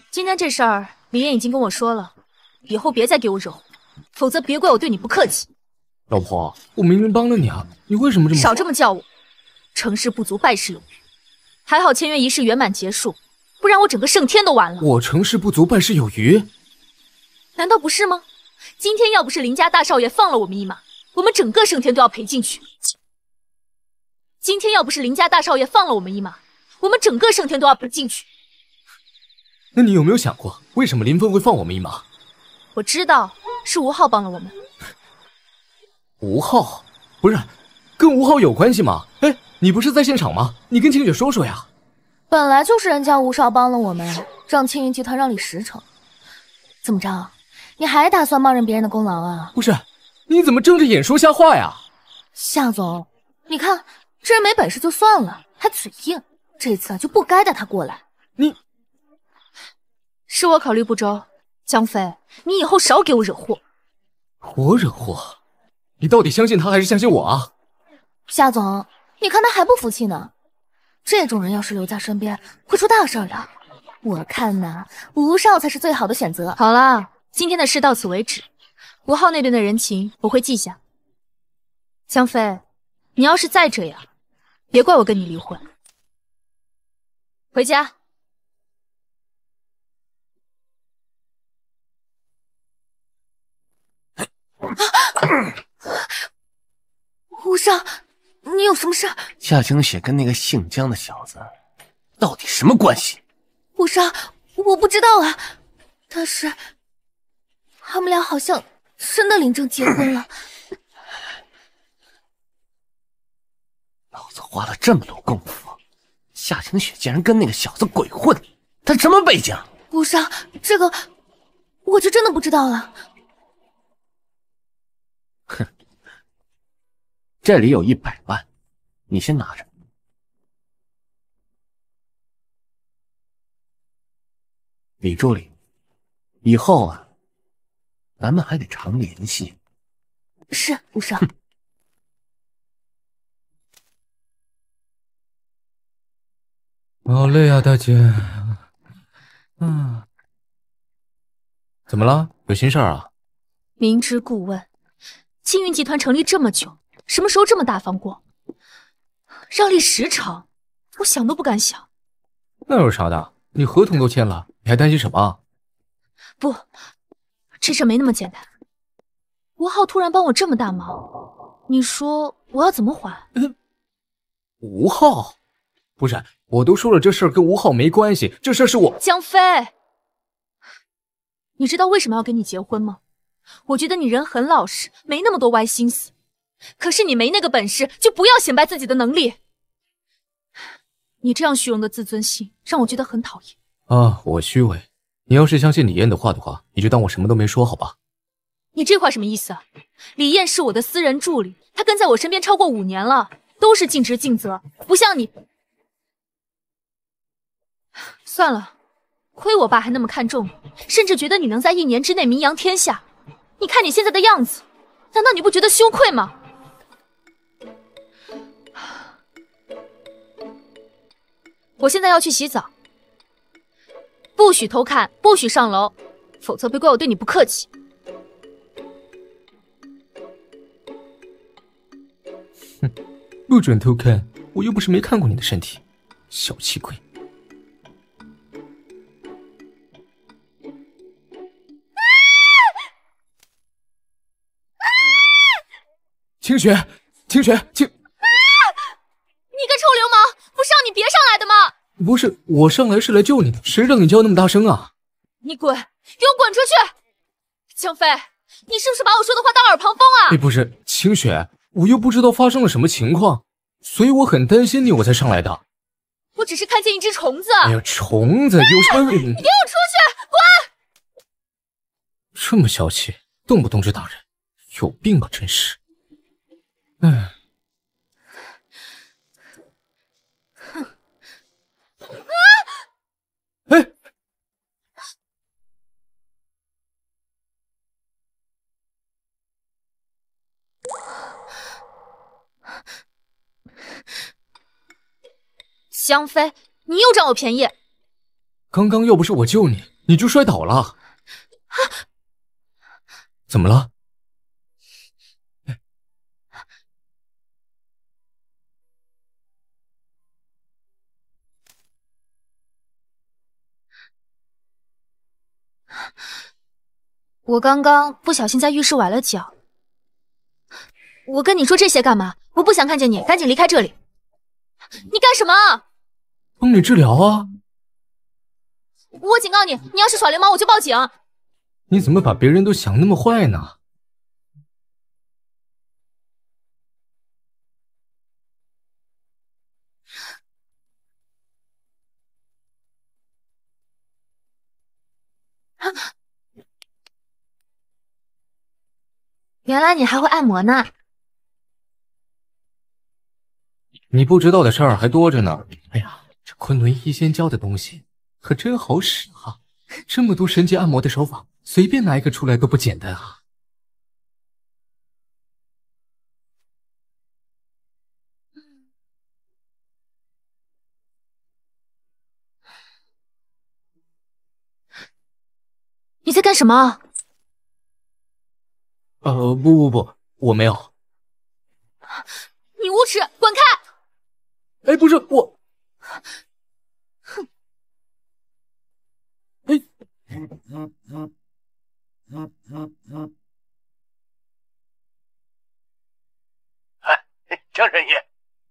今天这事儿，林岩已经跟我说了，以后别再给我惹祸，否则别怪我对你不客气。
老婆，我明明帮了你啊，
你为什么这么少这么叫我？成事不足，败事有余。还好签约仪式圆满结束，不然我整个圣天都完了。
我成事不足，败事有余，
难道不是吗？今天要不是林家大少爷放了我们一马，我们整个盛天都要赔进去。今天要不是林家大少爷放了我们一马，我们整个盛天都要赔进去。
那你有没有想过，为什么林峰会放我们一马？
我知道是吴昊帮了我们。
吴昊？不是，跟吴昊有关系吗？哎，你不是在现场吗？你跟晴雪说说呀。
本来就是人家吴少帮了我们，让青云集团让李十成。怎么着？你还打算冒认别人的功劳啊？
不是，你怎么睁着眼说瞎话呀？
夏总，你看这人没本事就算了，还嘴硬。这次就不该带他过来。你，是我考虑不周。江飞，你以后少给我惹祸。
我惹祸？你到底相信他还是相信我啊？
夏总，你看他还不服气呢。这种人要是留在身边，会出大事的。我看呐，吴少才是最好的选择。好了。今天的事到此为止。吴昊那边的人情我会记下。江飞，你要是再这样，别怪我跟你离婚。回家。啊！五少，你有什么事？
夏清雪跟那个姓江的小子到底什么关系？
吴少，我不知道啊。但是。他们俩好像真的领证结婚了。
老子花了这么多功夫，夏晴雪竟然跟那个小子鬼混，他什么背景？
无少，这个我就真的不知道了。
哼，这里有一百万，你先拿着。李助理，以后啊。咱
们还得常联系。
是，无少。好累啊，大姐。嗯，怎么
了？有心事儿
啊？
明知故问。青云集团成立这么久，什么时候这么大方过？让利十成，我想都不敢想。
那有啥的？你合同都签了，你还担心什么？
不。这事没那么简单。吴昊突然帮我这么大忙，你说我要怎么还？
吴昊？不是，我都说了这事跟吴昊没关系，这事是我……
江飞，你知道为什么要跟你结婚吗？我觉得你人很老实，没那么多歪心思。可是你没那个本事，就不要显摆自己的能力。你这样虚荣的自尊心，让我觉得很讨厌。
啊，我虚伪？你要是相信李燕的话的话，你就当我什么都没说，好吧？
你这话什么意思啊？李燕是我的私人助理，她跟在我身边超过五年了，都是尽职尽责，不像你。算了，亏我爸还那么看重你，甚至觉得你能在一年之内名扬天下。你看你现在的样子，难道你不觉得羞愧吗？我现在要去洗澡。不许偷看，不许上楼，否则别怪我对你不客气。
哼，不准偷看，我又不是没看过你的身体，小气鬼！
清雪，清雪，清
啊！你个臭流氓，不是让你别上来的吗？
不是我上来是来救你的，谁让你叫那么大声啊！
你滚，给我滚出去！江飞，你是不是把我说的话当耳旁风啊？哎，
不是，清雪，我又不知道发生了什么情况，所以我很担心你，我才上来的。
我只是看见一只虫子。哎呀，
虫子，有病！你给我
出去，滚！
这么小气，动不动就打人，有病吧？真是。
嗯。
香妃，你又占我便宜！
刚刚又不是我救你，你就摔倒了。啊？怎么了？
我刚刚不小心在浴室崴了脚。我跟你说这些干嘛？我不想看见你，赶紧离开这里！你干什么？
帮你治疗啊！
我警告你，你要是耍流氓，我就报警。
你怎么把别人都想那么坏呢？
原来你还会按摩呢。
你不知道的事儿还多着呢。哎呀。昆仑医仙教的东西可真好使啊！这么多神级按摩的手法，随便拿一个出来都不简单啊！
你在干什么？
呃，不不不，我没有。
你无耻，
滚开！哎，不是我。哼！哎，江神医，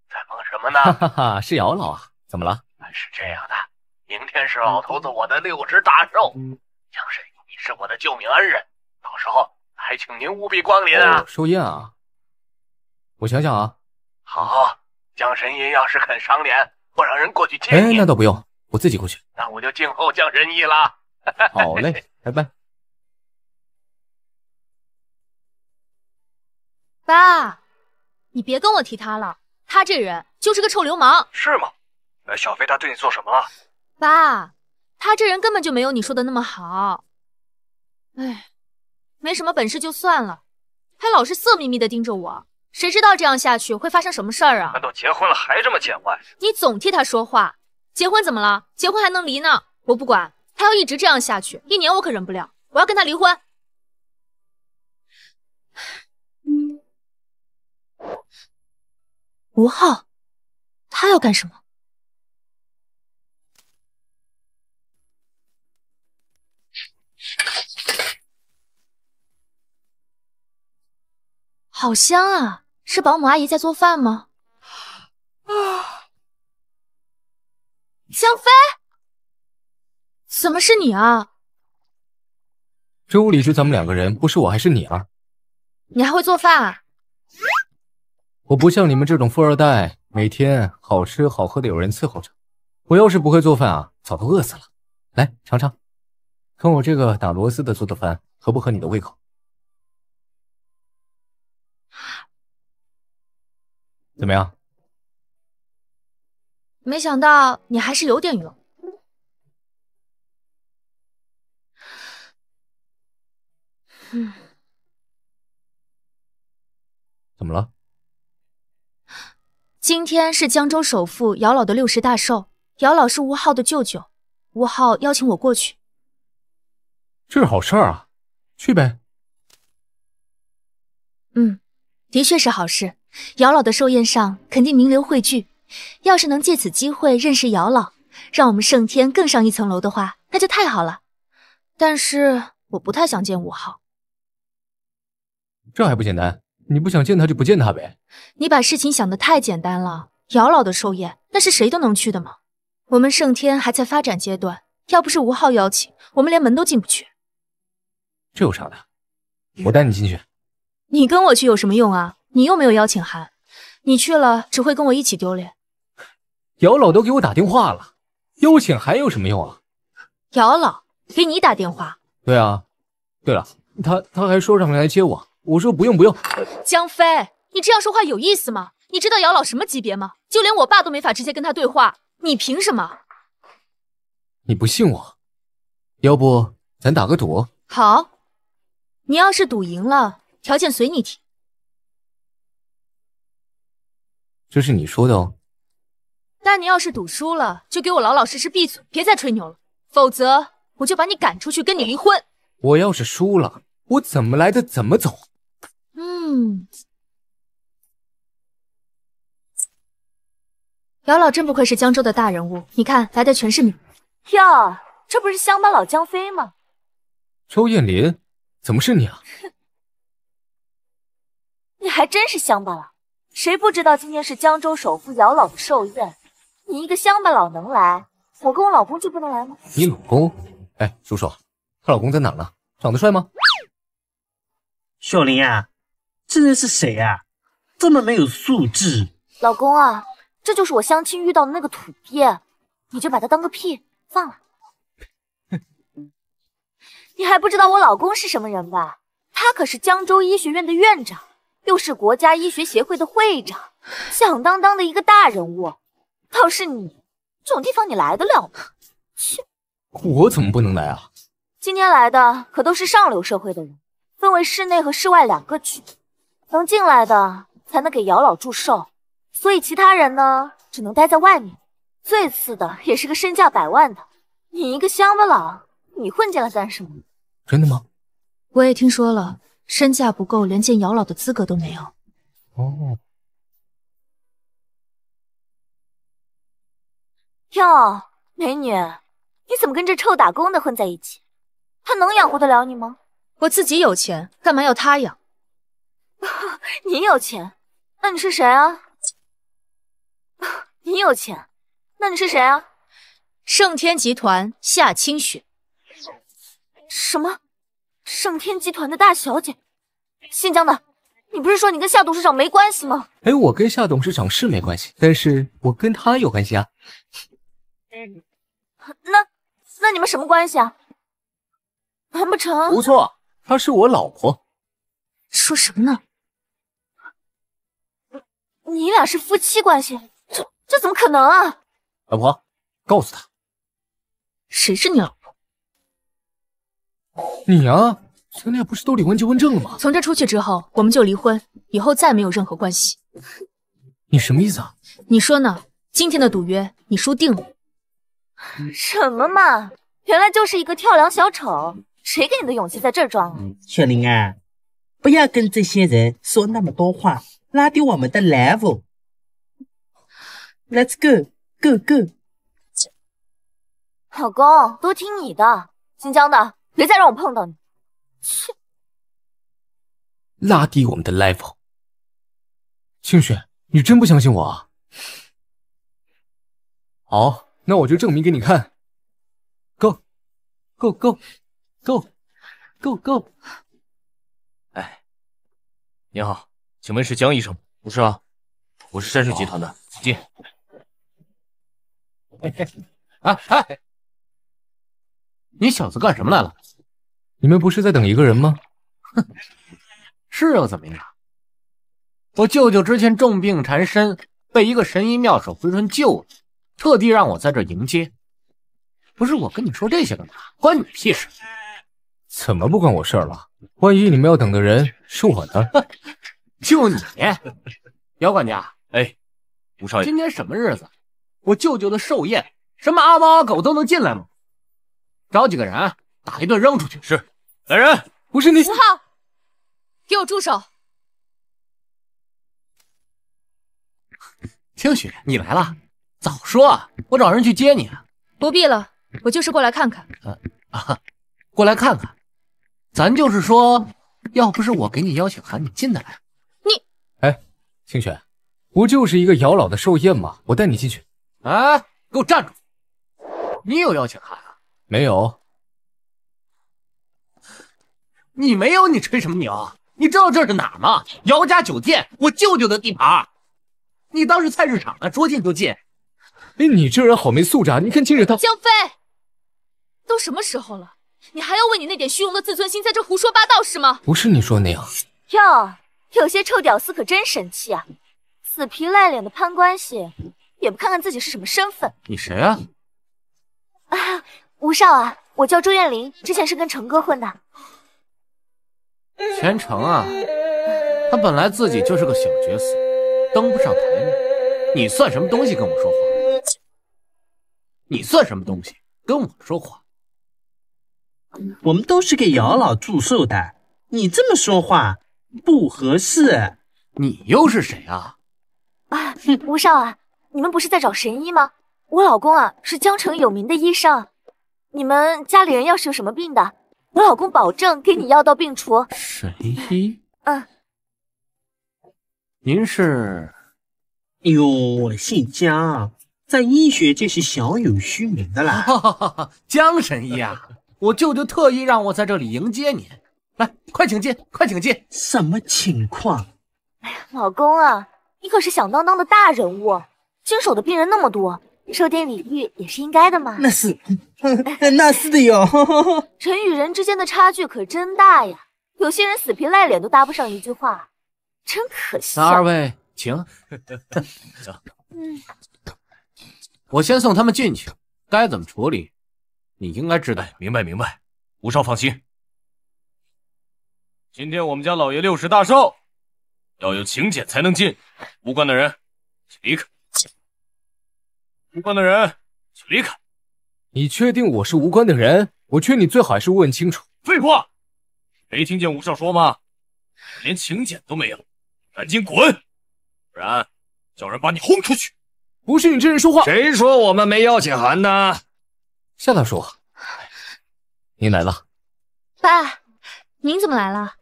在忙什么呢？哈
哈是姚老啊，怎么了？
是这样的，明天是
老头子我的六十大寿，江神医你是我的救命恩人，到时候还请您务必光临啊！寿宴啊！我想想啊，好，江神医要是肯赏脸。我让人过去接你。哎，那倒不用，我自己过去。那我
就静候江神医了。
好嘞，
拜拜。爸，你别跟我提他了，他这人就是个臭流氓。是吗？
小飞他对你做什么了？
爸，他这人根本就没有你说的那么好。哎，没什么本事就算了，还老是色眯眯的盯着我。谁知道这样下去会发生什么事儿啊？
难道结婚了还这么见外？
你总替他说话，结婚怎么了？结婚还能离呢？我不管，他要一直这样下去，一年我可忍不了，我要跟他离婚。
吴昊，他要干什么？
好香啊！是保姆阿姨在做饭吗？啊，香妃，怎么是你啊？
这屋里就咱们两个人，不是我还是你啊？
你还会做饭？啊？
我不像你们这种富二代，每天好吃好喝的有人伺候着。我要是不会做饭啊，早都饿死了。来尝尝，看我这个打螺丝的做的饭合不合你的胃口？怎么样？
没想到你还是有点用。
嗯。怎么了？
今天是江州首富姚老的六十大寿。姚老是吴昊的舅舅，吴昊邀请我过去。
这是好事啊，去呗。
嗯，的确是好事。姚老的寿宴上肯定名流汇聚，要是能借此机会认识姚老，让我们圣天更上一层楼的话，那就太好了。但是我不太想见吴昊。
这还不简单？你不想见他，就不见他呗。
你把事情想得太简单了。姚老的寿宴，那是谁都能去的吗？我们圣天还在发展阶段，要不是吴昊邀请，我们连门都进不去。
这有啥的？我带你进去。
你跟我去有什么用啊？你又没有邀请函，你去了只会跟我一起丢脸。
姚老都给我打电话了，邀请函有什么用啊？
姚老给你打电话？
对啊。对了，
他他还说
让人来接我，我说不用不用。
江飞，你这样说话有意思吗？你知道姚老什么级别吗？就连我爸都没法直接跟他对话，你凭什么？
你不信我，要不咱打个赌？
好，你要是赌赢了，条件随你提。这
是你说的哦。
那你要是赌输了，就给我老老实实闭嘴，别再吹牛了。否则，我就把你赶出去，跟你离婚。
我要是输了，我怎么来的怎么走。
嗯。姚老真不愧是江州的大人物，你看来的全是名。哟，这不是乡巴佬江飞吗？
周艳林，怎么是你啊？
你还真是乡巴佬。谁不知道今天是江州首富姚老的寿宴？你一个乡巴佬能来，我跟我老公就不能来吗？
你老公？哎，叔叔，他老公在哪呢？长得帅吗？
小林啊，这人是谁啊？这么没有素质！
老公啊，这就是我相亲遇到的那个土鳖，你就把他当个屁放了。哼，你还不知道我老公是什么人吧？他可是江州医学院的院长。又是国家医学协会的会长，响当当的一个大人物。倒是你，这种地方你来得了吗？切！
我怎么不能来啊？
今天来的可都是上流社会的人，分为室内和室外两个区，能进来的才能给姚老祝寿，所以其他人呢，只能待在外面。最次的也是个身价百万的，你一个乡巴佬，你混进来干什么？真的吗？我也听说了。身价不够，连见姚老的资格都没有。哦，哟，美女，你怎么跟这臭打工的混在一起？他能养活得了你吗？我自己有钱，干嘛要他养？你 有钱？那你是谁啊？你 有钱？那你是谁啊？盛天集团夏清雪。什么？盛天集团的大小姐，姓江的，你不是说你跟夏董事长没关系吗？
哎，我跟夏董事长是没关系，但是我跟他有关系啊。
那那你们什么关系啊？难不成？
不错，她是我老婆。
说什么呢？你俩是夫妻关系？这这怎么可能啊？老婆，告诉他，谁是你老？你啊，咱俩不是都领完结婚证了吗？从这出去之后，我们就离婚，以后再没有任何关系。你什么意思啊？你说呢？今天的赌约，你输定了。什么嘛！原来就是一个跳梁小丑，谁给你的勇气在这儿装啊？
小林啊，不要跟这些人说那么多话，拉低我们的 level。
Let's go go go！老公，都听你的，新疆的。别再让我碰到你！切，
拉低我们的 level。清雪，你真不相信我啊？好，那我就证明给你看。Go，go，go，go，go，go。哎，你好，请问是江医生吗？不是啊，我是山水集团的，请进。
嘿嘿，啊，哎。
你小子干什么来了？你们不是在等一个人吗？哼，是又怎么样？我舅舅之前重病缠身，被一个神医妙手回春救了，特地让我在这迎接。不是我跟你说这些干嘛？关你屁事！怎么不关我事了？万一你们要等的人是我呢？就你，姚管家。哎，吴少爷，今天什么日子？我舅舅的寿宴，什么阿猫阿狗都能进来吗？找几个人打一顿扔出去。是，来人，
不是你。吴昊，给我住手！
清雪，你来了，早说啊！我找人去接你。
不必了，我就是
过来看看。啊过来看看。咱就是说，要不是我给你邀请函，你进得来？你，哎，清雪，不就是一个姚老的寿宴吗？我带你进去。哎，给我站住！你有邀请函？没有，你没有，你吹什么牛？你知道这是哪儿吗？姚家酒店，我舅舅的地盘。你当是菜市场啊？说进就进？哎，你这人好没素质啊！你看今日他江
飞，都什么时候了，你还要为你那点虚荣的自尊心在这胡说八道是吗？
不是你说那样。
哟，有些臭屌丝可真神气啊！死皮赖脸的攀关系，也不看看自己是什么身份。你谁啊？啊！吴少啊，我叫周艳玲，之前是跟成哥混的。
全
程啊，他本来自己就是个小角色，登不上台面。你算什么东西跟我说话？你算什么东西跟我说话？我们都是给姚老祝寿的，你这么说话不合适。你又是谁啊？
啊，吴少啊，你们不是在找神医吗？我老公啊，是江城有名的医生。你们家里人要是有什么病的，我老公保证给你药到病除。神医，嗯，
您是？哎呦，我姓江，在医学界是小有虚名的啦。江神医啊，我舅舅特意让我在这里迎接您。来，快请进，快请进。什么情况？
哎呀，老公啊，你可是响当当的大人物，经手的病人那么多，受点礼遇也是应该的嘛。那是。那是的哟，人与人之间的差距可真大呀！有些人死皮赖脸都搭不上一句话，真可
惜。那二位请，嗯，我先送他们进去。该怎么处理，你应该知道。明白，明白。吴少放心，今天我们家老爷六十大寿，要有请柬才能进。无关的人请离开，无关的人请离开。你确定我是无关的人？我劝你最好还是问清楚。废话，没听见吴少说吗？连请柬都没有，赶紧滚，不然叫人把你轰出去。不是你这人说话。谁说我们没邀请函呢？夏大叔，您来了。
爸，您怎么来了？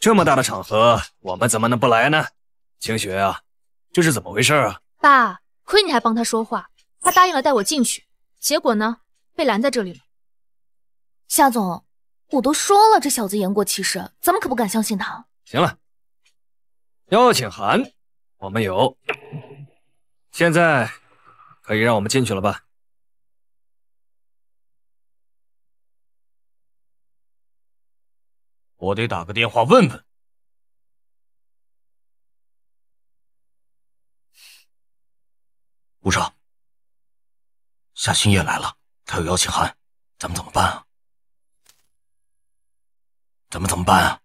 这么大的场合，我们怎么能不来呢？晴雪啊，这是怎么回事啊？
爸，亏你还帮他说话，他答应了带我进去。结果呢？被拦在这里了。夏总，我都说了，这小子言过其实，咱们可不敢相信他。
行了，邀请函我们有，现在可以让我们进去了吧？
我得打个电话问问吴少。夏新叶来了，他有邀请函，咱们怎么办啊？咱们怎么办啊？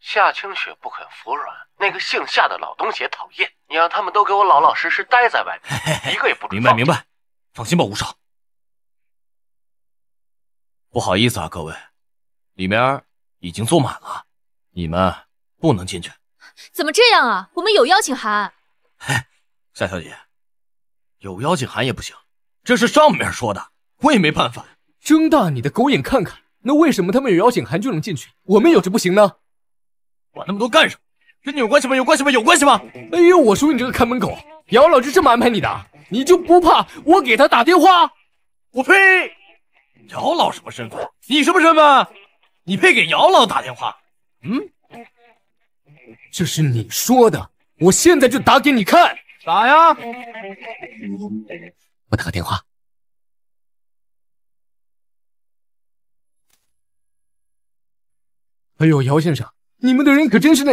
夏清雪不肯服软，那个姓夏的老东西讨厌，你让他们都给我老老实实待在外面，一个也不准明白明白，放心吧，吴少。不好意思啊，各位，里面已经坐满了，你们不能进去。
怎么这样啊？我们有邀请函。
夏小姐，有邀请函也不行。这是上面说的，我也没办法。睁大你的狗眼看看，那为什么他们有邀请函就能进去，我们有着不行呢？管那么多干什么？跟你有关系吗？有关系吗？有关系吗？哎呦，我说你这个看门狗，姚老就这么安排你的，你就不怕我给他打电话？我呸！姚老什么身份？你什么身份？你配给姚老打电话？嗯，这是你说的，我现在就打给你看。打呀！我打个电话。哎呦，姚先生，
你们的人可真是那……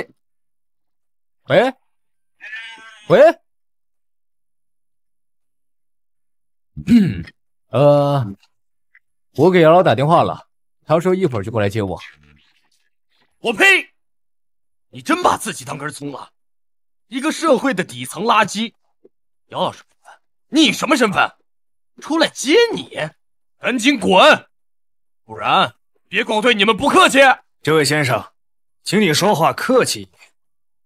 喂，喂，嗯，呃，
我给姚老打电话了，他说一会儿就过来接我。我呸！你真把自己当根葱了，一个社会的底层垃圾，姚老师。你什么身份？出来接你，赶紧滚，不然别怪我对你们不客气。这位先生，请你说话客气一点。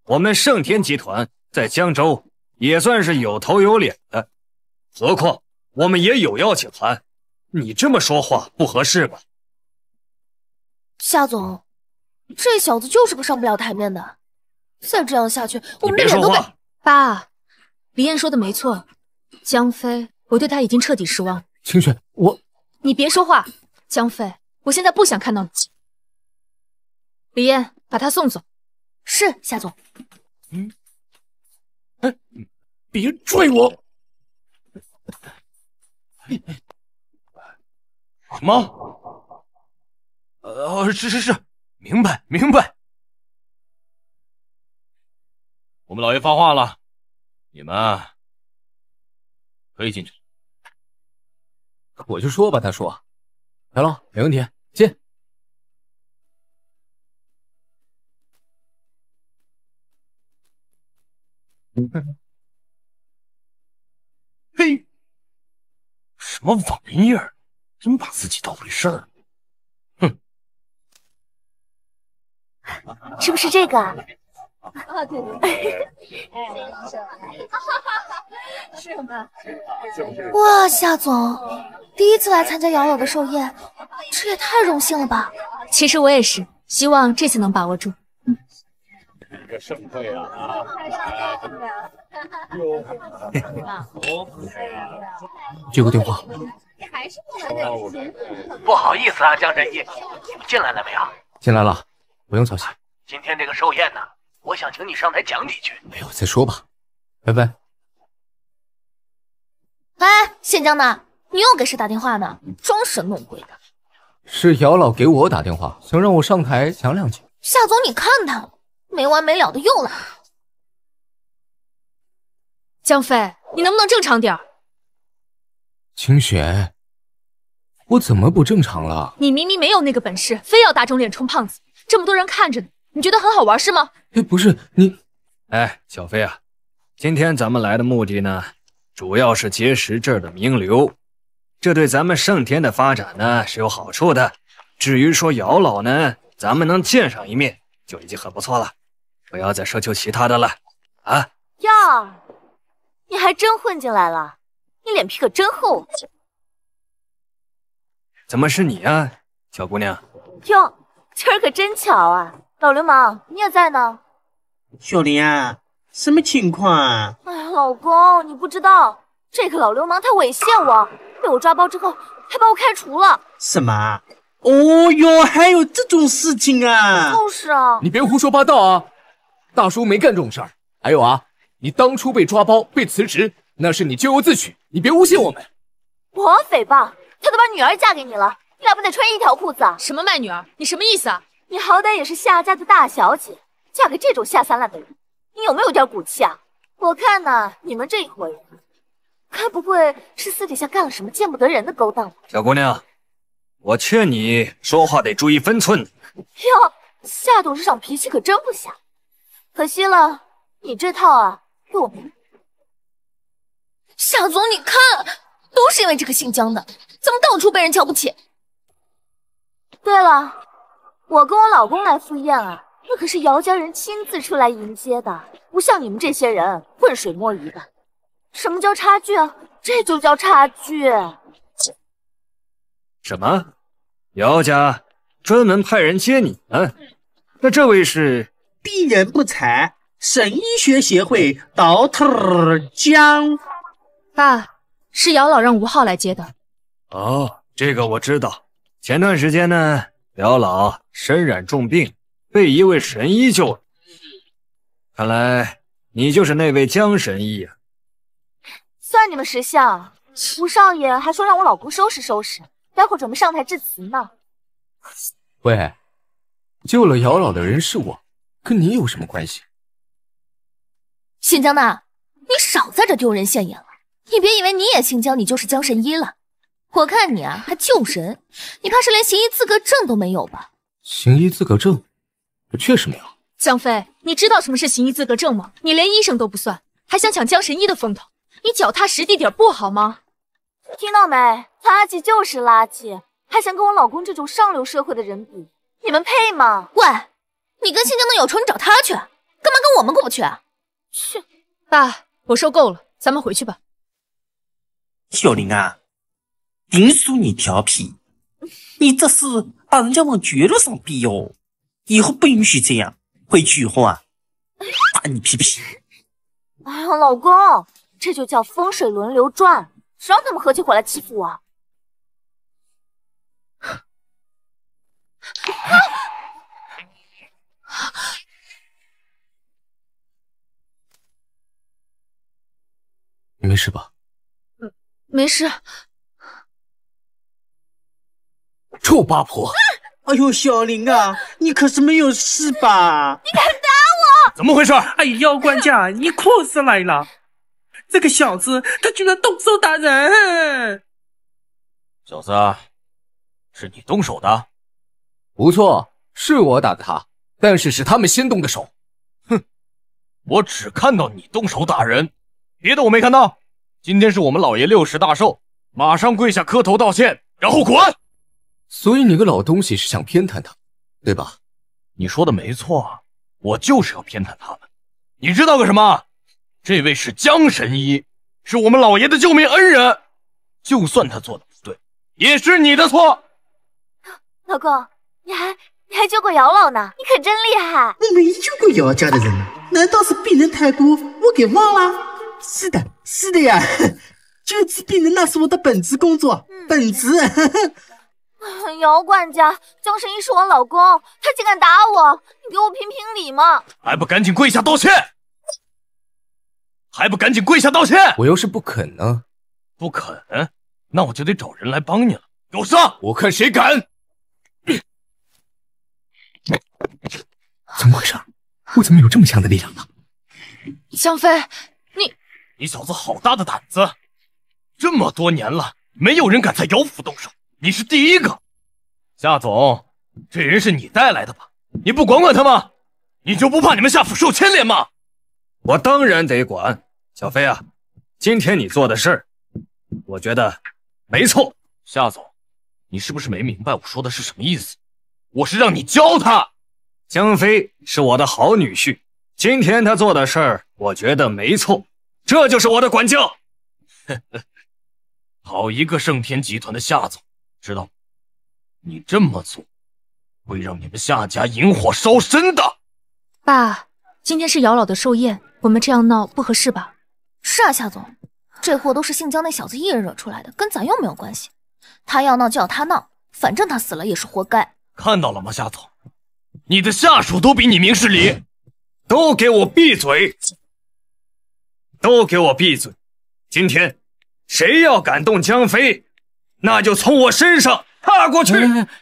我们盛天集团在江州也算是有头有脸的，何况我们也有邀请函。你这么说话不合适吧？
夏总，这小子就是个上不了台面的。再这样下去，我们的脸都被……爸，李艳说的没错。江飞，我对他已经彻底失望了。清雪，我，你别说话。江飞，我现在不想看到你。李燕，把他送走。是，夏总。嗯。
哎，别拽我。什么？呃，是是是，明白明白。我们老爷发话了，你们。可以进去
我就说吧，大叔，
白龙没问题，进。你看看，嘿，什么玩意儿？真把自己当回事儿哼！是不是这个？是吗？哇，夏总，
第一次来参加瑶瑶的寿宴，这也太荣幸了吧！其实我也是，希望这次能把握住。嗯，
这个盛会啊，太接
个电话。不不好意思啊，江神医，你们进来了没有？进来了，不用操心。今天这个寿宴呢？我想请你上台讲几句。哎呦，再说吧，拜拜。
哎，姓江的，你又给谁打电话呢？装神弄鬼的。
是姚老给我打电话，想让我上台讲两句。
夏总，你看他，没完没了的又来。江飞，你能不能正常点儿？
清雪，我怎么不正常了？
你明明没有那个本事，非要打肿脸充胖子，这么多人看着呢。你觉得很好玩是吗？哎，不是
你，哎，小飞啊，今天咱们来的目的呢，主要是结识这儿的名流，这对咱们圣天的发展呢是有好处的。至于说姚老呢，咱们能见上一面就已经很不错了，不要再奢求其他的了，啊？
哟，你还真混进来了，你脸皮可真厚。
怎么是你啊，小姑娘？
哟，今儿可真巧啊。老流氓，你也在呢，
小林啊，什么情况啊？
哎呀，老公，你不知道，这个老流氓他猥亵我，被我抓包之后，还把我开除了。
什么？哦哟，还有这种事情
啊？就
是啊，你
别
胡说八道啊！大叔没干这种事儿。还有啊，你当初被抓包被辞职，那是你咎由自取，你别诬陷我们。
我诽谤？他都把女儿嫁给你了，你俩不得穿一条裤子啊？什么卖女儿？你什么意思啊？你好歹也是夏家的大小姐，嫁给这种下三滥的人，你有没有点骨气啊？我看呢，你们这一伙人，该不会是私底下干了什么见不得人的勾当吧？
小姑娘，我劝你说话得注意分寸
哟，夏董事长脾气可真不小，可惜了，你这套啊，对我没用。夏总，你看，都是因为这个姓江的，怎么到处被人瞧不起？对了。我跟我老公来赴宴啊，那可是姚家人亲自出来迎接的，不像你们这些人浑水摸鱼的。什么叫差距啊？这就叫差距！
什么？姚家专门派人接你们？那这位是鄙人不才，省医学协会倒特儿
江。爸，是姚老让吴昊来接的。
哦，这个我知道。前段时间呢？姚老身染重病，被一位神医救了。看来你就是那位江神医啊！
算你们识相，吴少爷还说让我老公收拾收拾，待会儿准备上台致辞呢。
喂，救了姚老的人是我，跟你有什么关系？
姓江的，你少在这丢人现眼了！你别以为你也姓江，你就是江神医了。我看你啊，还救人，你怕是连行医资格证都没有吧？
行医资格证，我确实没有。
江飞，你知道什么是行医资格证吗？你连医生都不算，还想抢江神医的风头，你脚踏实地点不好吗？听到没？垃圾就是垃圾，还想跟我老公这种上流社会的人比，你们配吗？喂，你跟姓江的有仇，你找他去，干嘛跟我们过不去啊？切，爸，我受够了，咱们回去吧。
小林啊。顶数你调皮，你这是把人家往绝路上逼哦！以后不允许这样，
回去以后啊，打你屁屁！
哎呀，老公，这就叫风水轮流转，谁让你们合起伙来欺负我？
你没事吧？嗯，没事。臭八婆！哎呦，小林啊，你可是没有事吧？你敢打
我？怎么回事？哎呦，妖怪家你哭死来了！这个小子，他居然动手打人！
小子，是你动手的？不错，是我打的他，但是是他们先动的手。哼，我只看到你动手打人，别的我没看到。今天是我们老爷六十大寿，马上跪下磕头道歉，然后滚！所以你个老东西是想偏袒他，对吧？你说的没错，我就是要偏袒他们。你知道个什么？这位是江神医，是我们老爷的救命恩人。就算他做的不对，也是你的错。
老公，你还你还救过姚老呢，你可真厉害。我没救
过姚家的人，
难道是病人太多，我给忘了？是的，
是的呀，救 治病人那是我的本职工作，本职。
姚管家，江神医是我老公，他竟敢打我，你给我评评理嘛！
还不赶紧跪下道歉！还不赶紧跪下道歉！我要是不肯呢？不肯，那我就得找人来帮你了。给我上！我看谁敢！怎么回事？我
怎么有这么强的力量呢？
江妃，你，
你小子好大的胆子！这么多年了，没有人敢在姚府动手。你是第一个，夏总，这人是你带来的吧？你不管管他吗？你就不怕你们夏府受牵连吗？我当然得管。小飞啊，今天你做的事儿，我觉得没错。夏总，你是不是没明白我说的是什么意思？我是让你教他。江飞是我的好女婿，今天他做的事儿，我觉得没错。这就是我的管教。呵呵，好一个盛天集团的夏总。知道，你这么做会让你们夏家引火烧身的。
爸，今天是姚老的寿宴，我们这样闹不合适吧？是啊，夏总，这祸都是姓江那小子一人惹出来的，跟咱又没有关系。他要闹就要他闹，反正他死了也是活该。
看到了吗，夏总，你的下属都比你明事理，都给我闭嘴，都给我闭嘴！今天谁要敢动江飞？那就从我身上踏过去。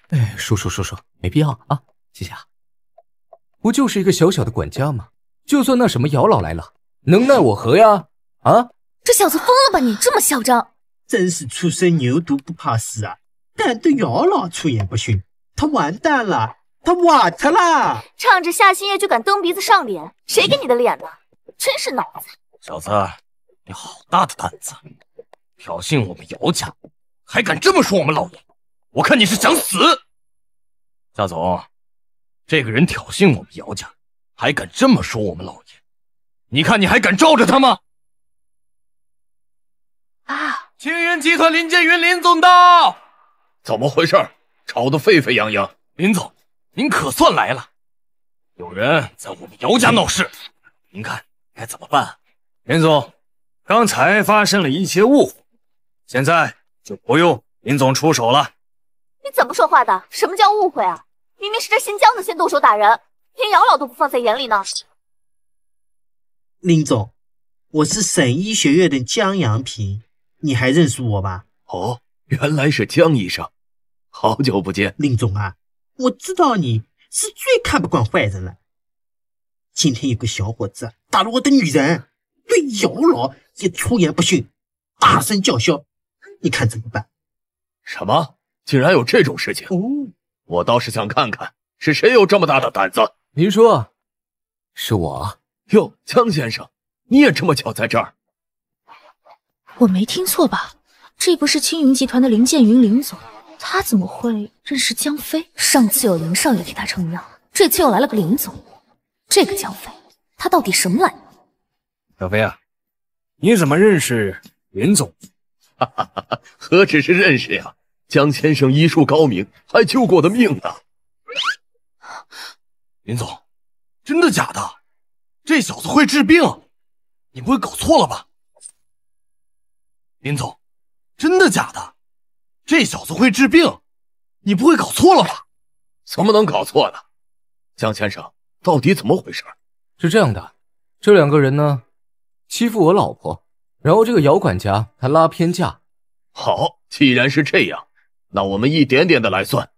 哎，叔叔，叔叔，没必要啊，谢谢啊。不就是一个小小的管家吗？就算那什么姚老来了，能奈我何呀？啊！
这小子疯了吧你？这么嚣张，真是初生牛犊不怕死啊！敢对姚老出言不逊，他完蛋了，他瓦特了！唱着《夏新月》就敢蹬鼻子上脸，谁给你的脸了？真是脑子！
小子，你好大的胆子，挑衅我们姚家！还敢这么说我们老爷？我看你是想死！夏总，这个人挑衅我们姚家，还敢这么说我们老爷，你看你还敢罩着他吗？
啊！青云集团林建云林总到，
怎么回事？吵得沸沸扬扬。林总，您可算来了。有人
在我们姚
家闹事，您看该怎么办？林总，刚才发生了一些误会，现在。就不用林总出手了。
你怎么说话的？什么叫误会啊？明明是这新疆的先动手打人，连姚老都不放在眼里呢。
林总，我是省医学院的江阳平，你还认识我吧？哦，原来是江医生，好久不见。林总啊，我知道你是最看不惯坏人了。今天有个小伙子打了我的女人，对姚老也出言不逊，大声叫嚣。你看怎么办？什么？竟然有这种事情！我倒是想看看是谁有这么大的胆子。您说，是我？哟，江先生，你也这么巧在这儿？
我没听错吧？这不是青云集团的林建云林总，他怎么会认识江飞？上次有林少爷替他撑腰，这次又来了个林总，这个江飞，他到底什么来头？
小飞啊，你怎么认识林总？哈，何止是认识呀！江先生医术高明，还救过我的命呢。林总，真的假的？这小子会治病？你不会搞错了吧？林总，真的假的？这小子会治病？你不会搞错了吧？怎么能搞错呢？江先生，到底怎么回事？是这样的，这两个人呢，欺负我老婆。然后这个姚管家还拉偏架，好，既然是这样，那我们一点点的来算。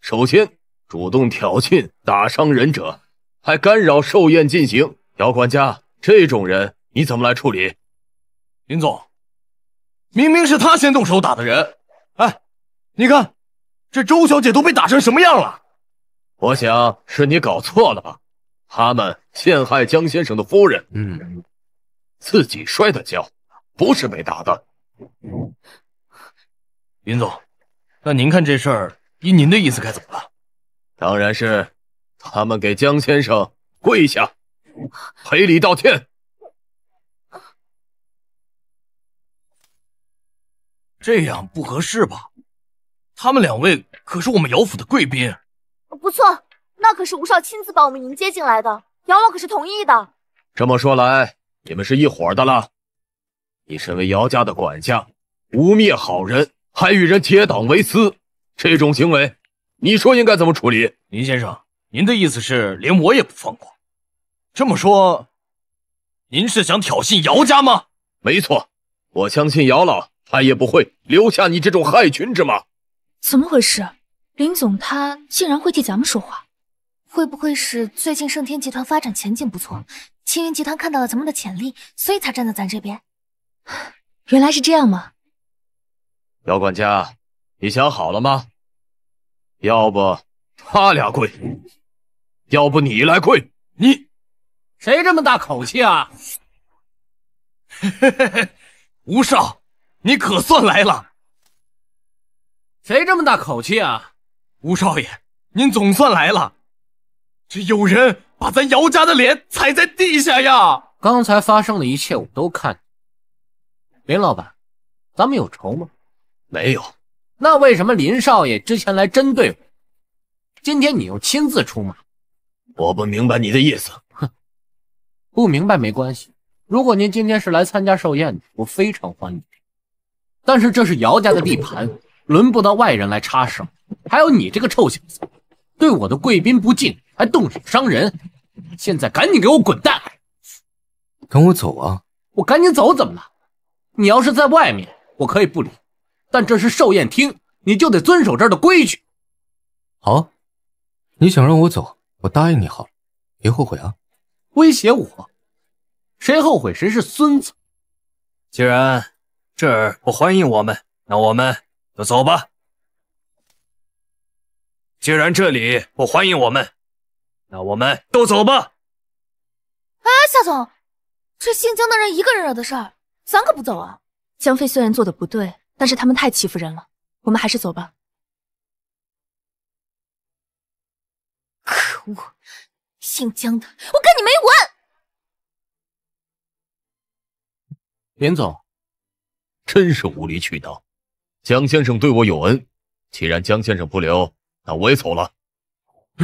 首先，主动挑衅、打伤人者，还干扰寿宴进行，姚管家这种人你怎么来处理？林总，明明是他先动手打的人。哎，你看，这周小姐都被打成什么样了？我想是你搞错了吧？他们陷害江先生的夫人，嗯，自己摔的跤。不是被打的，林总，那您看这事儿依您的意思该怎么办？当然是他们给江先生
跪下赔礼道歉。
这样不合适吧？他们两位可是我们姚府的贵宾。
不错，那可是吴少亲自把我们迎接进来的，姚老可是同意的。
这么说来，你们是一伙的了。你身为姚家的管家，污蔑好人，还与人结党为私，这种行为，你说应该怎么处理？林先生，您的意思是连我也不放过？这么说，您是想挑衅姚家吗？没错，我相信姚老，他也不会留下你这种害群之马。
怎么回事？林总他竟然会替咱们说话？会不会是最近盛天集团发展前景不错，青云集团看到了咱们的潜力，所以才站在咱这边？原来是这样吗？
姚管家，你想好了吗？要不他俩跪，要不你来跪。你谁这么大口气啊？吴少，你可算来了。谁这么大口气啊？吴少爷，您总算来了。这有人把咱姚家的脸踩在地下呀！刚才发生的一切我都看。林老板，咱们有仇吗？没有。那为什么林少爷之前来针对我，今天你又亲自出马？我不明白你的意思。哼，不明白没关系。如果您今天是来参加寿宴的，我非常欢迎。但是这是姚家的地盘，轮不到外人来插手。还有你这个臭小子，对我的贵宾不敬，还动手伤人，现在赶紧给我滚蛋！跟我走啊！我赶紧走，怎么了？你要是在外面，我可以不理；但这是寿宴厅，你就得遵守这儿的规矩。好，你想让我走，我答应你好了，别后悔啊！威胁我？谁后悔谁是孙子！既然这儿不欢迎我们，那我们就走吧。既然这里不欢迎我们，那我们都走吧。
哎，夏总，这姓江的人一个人惹的事儿。咱可不走啊！江飞虽然做的不对，但是他们太欺负人了，我们还是走吧。可恶，姓江
的，我跟你没完！
林总，真是无理取闹。江先生对我有恩，既然江先生不留，那我也走了。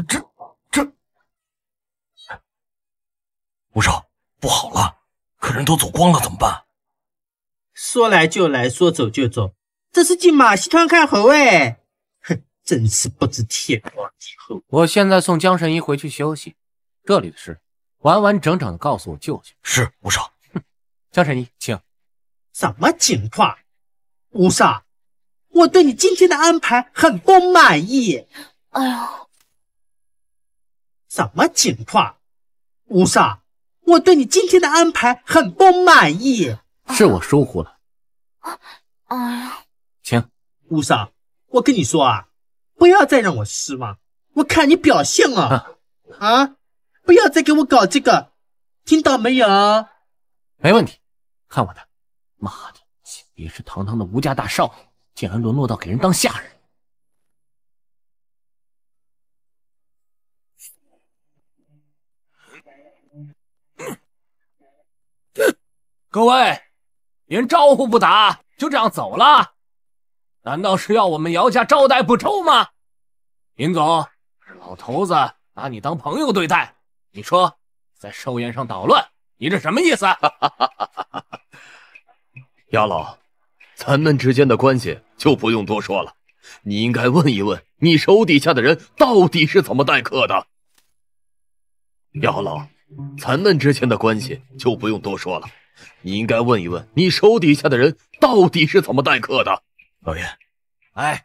这这，吴少，不好了，客人都走光了，怎么办？说来就来，说走就走，这是进马戏团看猴哎！
哼，真是不知天高地厚。我现在送江神医回去休息，这里的事完完整整的告诉我舅舅。是，吴少。哼，江神医，请。
什么情况？吴少，我对你今天的安排很不满意。哎呦，什么情况？吴少，我对你今天的安排很不满意。是我疏忽了。啊！行，吴桑，我跟你说
啊，不要再让我失望。我看你表现了啊！啊！不要再给我搞这个，听到没有？没问题，看我的！妈的，也是堂堂的吴家大少，竟然沦落到给人当下人！
各位。
连招呼不打就这样走了，难道是要我们姚家招待不周吗？尹总，老头子拿你当朋友对待，你说在寿宴上捣乱，你这什么意思？姚老，咱们之间的关系就不用多说了，你应该问一问你手底下的人到底是怎么待客的。姚老，咱们之间的关系就不用多说了。你应该问一问，你手底下的人到底是怎么待客的，老爷。哎，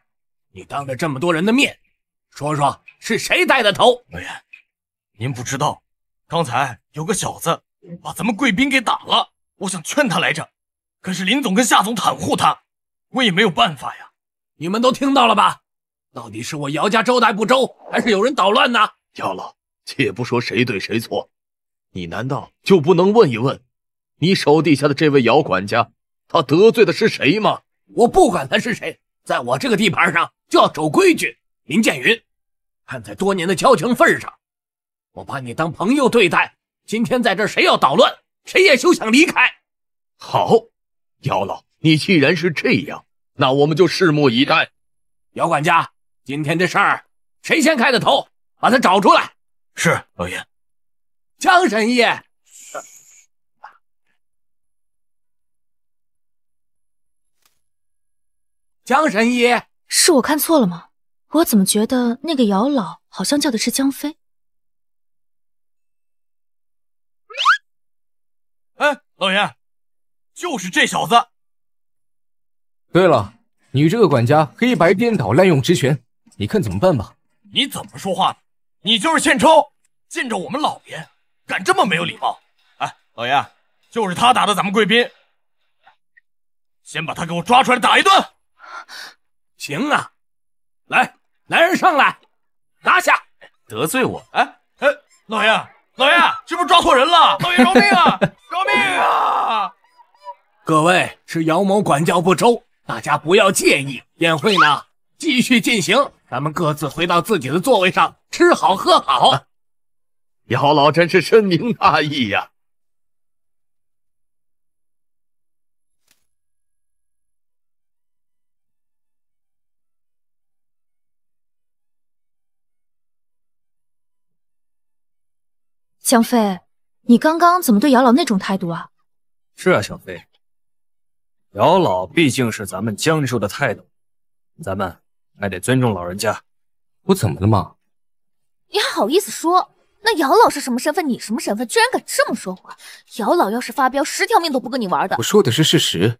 你当着这么多人的面，说说是谁带的头。老爷，您不知道，刚才有个小子把咱们贵宾给打了，我想劝他来着，可是林总跟夏总袒护他，我也没有办法呀。你们都听到了吧？到底是我姚家招待不周，还是有人捣乱呢？姚老，且不说谁对谁错，你难道就不能问一问？你手底下的这位姚管家，他得罪的是谁吗？我不管他是谁，在我这个地盘上就要守规矩。林建云，看在多年的交情份上，我把你当朋友对待。今天在这谁要捣乱，谁也休想离开。好，姚老，你既然是这样，那我们就拭目以待。姚管家，今天这事儿谁先开的头？把他找出来。是老爷，
江神医。江神医，
是我看错了吗？我怎么觉得那个姚老好像叫的是江飞？
哎，老爷，就是这小子。
对了，你这个管家黑白颠倒，滥用职权，你看怎么办吧？你怎么说话呢？你就是欠抽，见着我们老爷敢这么没有礼貌？
哎，老爷，
就是他打的咱们贵宾，先把他给我抓出来打一顿。行啊，来来人上来，拿下！得罪我，哎哎，老爷老爷，是不是抓错人了？老爷饶命啊，饶命啊！各位是姚某管教不周，大家不要介意。宴会呢，继续进行，咱们各自回到自己的座位上，吃好喝好。姚老真是
深明大义呀！
江飞，你刚刚怎么对姚老那种态度啊？
是啊，小飞，姚老毕竟是咱们江州的泰斗，咱们还得尊重老人家。我怎么了吗？
你还好意思说？那姚老是什么身份？你什么身份？居然敢这么说话？姚老要是发飙，十条命都不跟你玩的。我说的
是事实。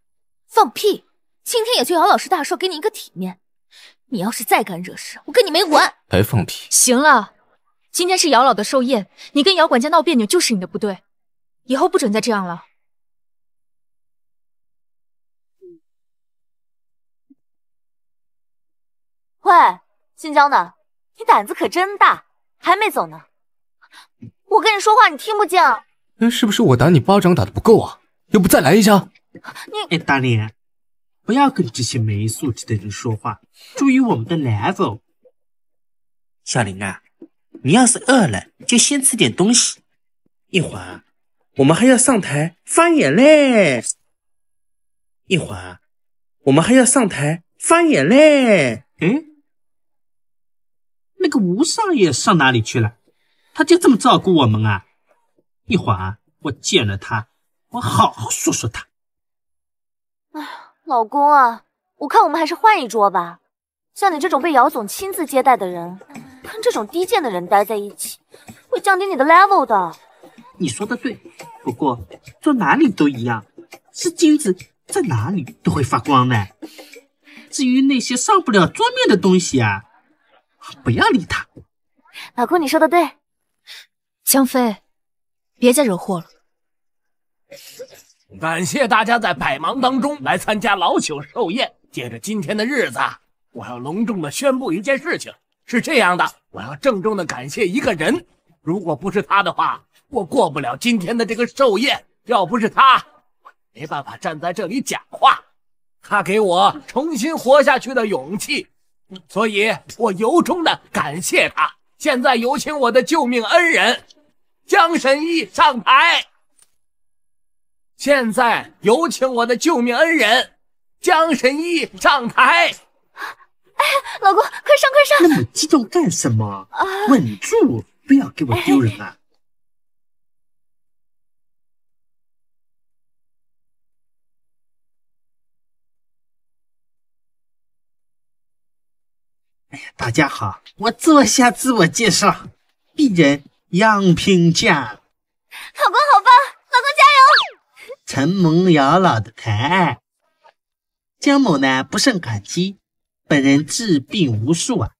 放屁！今天也就姚老师大寿，给你一个体面。你要是再敢惹事，我跟你没完。还放屁！行了。今天是姚老的寿宴，你跟姚管家闹别扭就是你的不对，以后不准再这样了。喂，姓江的，你胆子可真大，还没走呢，我跟你说话你听不见？
是不是我打你巴掌打的不够啊？要不再来一下？你，大林，不要跟这些没素质的人说话，注意我们的 level。小林啊。你要是饿了，就先吃点东西。一会儿我们还要上台翻眼嘞。一会儿我们还要上台翻眼嘞。嗯，
那个吴少爷上哪里去了？他就这么照顾我们啊？一会儿我见了他，我好好说说他。
哎，老公啊，我看我们还是换一桌吧。像你这种被姚总亲自接待的人。跟这种低贱的人待在一起，会降低你的 level 的。
你说的对，不过做哪里都一样，
是金子
在
哪里都会发光的。至于那些上不了桌面的东西啊，
不要理他。老公，你说的对。江飞，别再惹祸了。
感谢大家在百忙当中来参加老朽寿宴。借着今天的日子，我要隆重的宣布一件事情。是这样的，我要郑重的感谢一个人。如果不是他的话，我过不了今天的这个寿宴。要不是他，没办法站在这里讲话。他给我重新活下去的勇气，所以我由衷的感谢他。现在有请我的救命恩人江神医上台。现在有请我的救命恩人江神医上台。哎，老公，快上
快上！那么激动干什么？稳住，不要给我丢人啊！哎呀，大家好，我做下自我介绍，鄙人杨平江。老公好棒，老公加油！承蒙姚老的抬爱，
江某呢不胜感激。本人治病无数啊，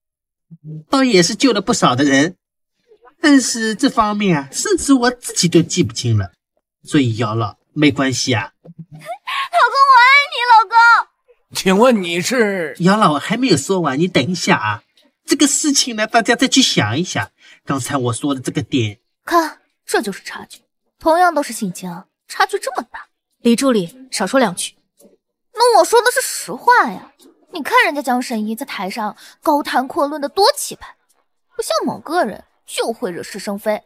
倒也是救了不少的人，但是这方面啊，甚至我自己都记不清了。所以姚老，没关系啊。老
公，我爱你，老公。
请问你是姚老？我还没有说完，你等一下啊。这个事情呢，大家再去想一想。刚才我说的这个点，
看，这就是差距。同样都是姓江，差距这么大。李助理，少说两句。那我说的是实话呀。你看人家江神医在台上高谈阔论的多气派，不像某个人就会惹是生非。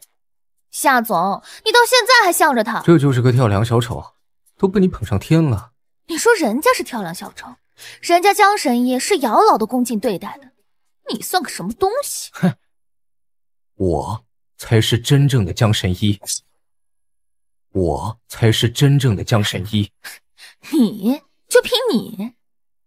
夏总，你到现在还向着他，
这就是个跳梁小丑，都被你捧上天了。
你说人家是跳梁小丑，人家江神医是姚老的恭敬对待的，你算个什么东西？哼，
我才是真正的江神医，我才是真正的江神医。
你就凭你？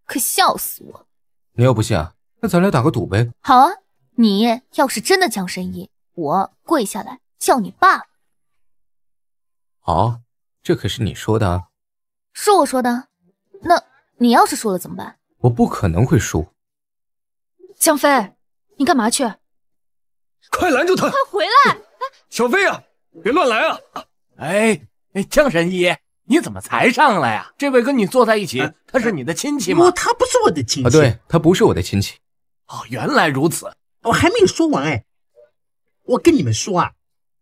可笑死我！
你要不信啊，那咱俩打个赌呗。
好啊，你要是真的江神医，我跪下来叫你爸。
好，这可是你说的。啊，
是我说的。那你要是输了怎么办？
我不可能会输。
江飞，你干嘛去？
快拦住他！快回来！哎，小飞啊，别乱来啊！哎，江神医。你怎么才上来呀？这位跟你坐在一起，他是你的亲戚吗？不，他不是我的亲戚。啊，对，他不是我的亲戚。哦，原来如此。我还没有说完哎，我跟你们说啊，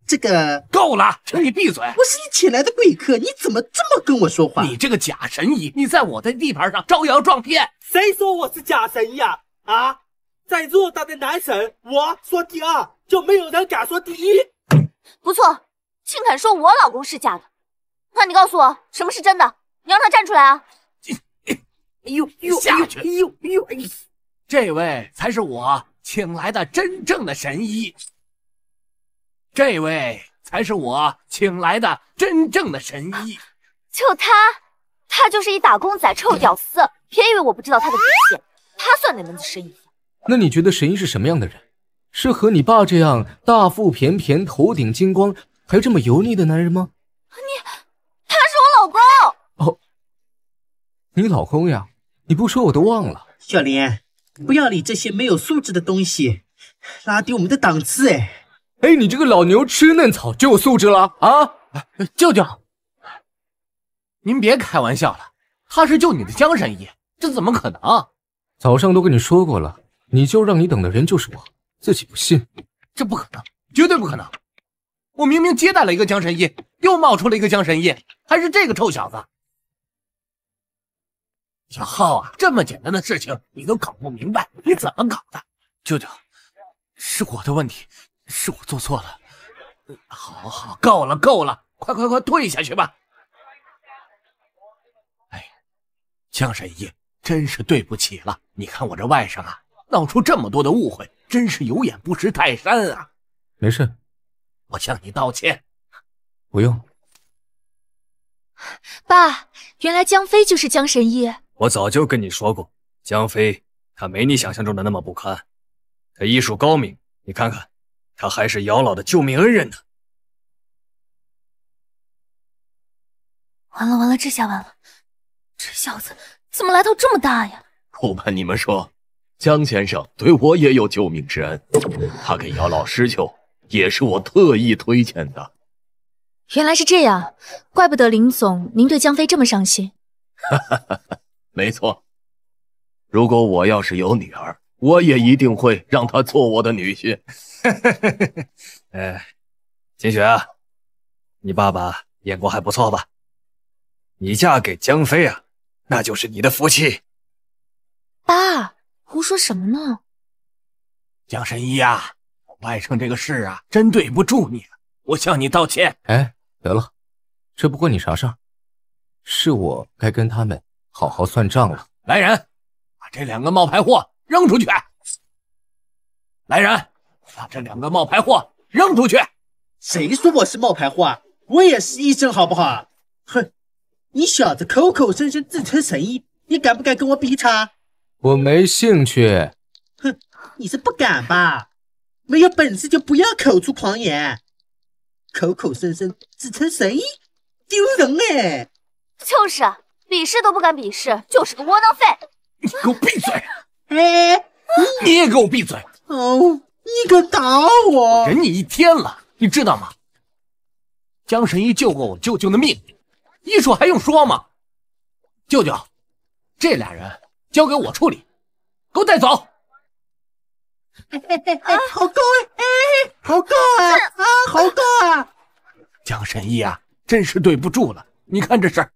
这个够了，请你闭嘴。我是你请来的贵客，你怎么这么跟我说话？你这个假神医，你在我的地盘上招摇撞骗。谁说我是假神医啊？啊，在偌
大的男神，我
说第二，
就没有人敢说第一。不错，竟敢说我老公是假的。那你告诉我，什么是真的？你让他站出来啊！哎呦，下去！哎
呦，哎呦，哎这位才是我请来的真正的神医，这位才是我请来的真正的神
医。就他，他就是一打工仔、臭屌丝。别以为我不知道他的底细，他算哪门子神医？
那你觉得神医是什么样的人？是和你爸这样大腹便便、头顶金光还这么油腻的男人吗？你老公呀？你不说我都忘了。小林，不要理这些没有素质的东西，拉低我们的档次哎。哎，你这个老牛吃嫩草就有素质了啊？舅舅，您别开玩笑了，他是救你的江神医，这怎么可能？早上都跟你说过了，你就让你等的人就是我，自己不信。这不可能，绝对不可能！我明明接待了一个江神医，又冒出了一个江神医，还是这个臭小子。小浩啊，这么简单的事情你都搞不明白，你怎么搞的？舅舅，是我的问题，是我做错了。
好好，
够了够了，快快快退下去吧。哎，江神医，真是对不起了。你看我这外甥啊，闹出这么多的误会，真是有眼不识泰山啊。没事，我向你道歉。不用。
爸，原来江飞就是江神医。
我早就跟你说过，江飞他没你想象中的那么不堪，他医术高明，你看看，他还是姚老的救命恩人呢。
完了完了，这下完了，这小子怎么来头这么大呀？
不瞒你们说，江先生对我也有救命之恩，他给姚老施救也是我特意推荐的。
原来是这样，怪不得林总您对江飞这么上心。
哈哈哈哈哈。没错，如果我要是有女儿，我也一定会让她做我的女婿。哎，秦雪啊，你爸爸眼光还不错吧？你嫁给江飞啊，那就是你的福气。
爸，胡说什么呢？
江神医啊，外甥这个事啊，真对不住你我向你道歉。哎，得了，这不关你啥事儿，是我该跟他们。好好算账了！来人，把这两个冒牌货扔出去！来人，把这两个冒牌货扔出去！谁说我是冒牌货？我也是医生，好不好？哼，你小子口口声声自称神医，你敢不敢跟我比一场？我没兴趣。哼，你是不敢吧？没有本事就不要口出狂言，口口声声自称神医，丢人哎！
就是。鄙视都不敢鄙视，就是个窝囊废！
你给我闭嘴！你也给我闭嘴！
哦，你敢打我！
忍你一天了，你知道吗？江神医救过我舅舅的命，医术还用说吗？舅舅，这俩人交给我处理，
给我带走。好高哎！好高啊！啊！好高啊！
江神医啊，真是对不住了，你看这儿，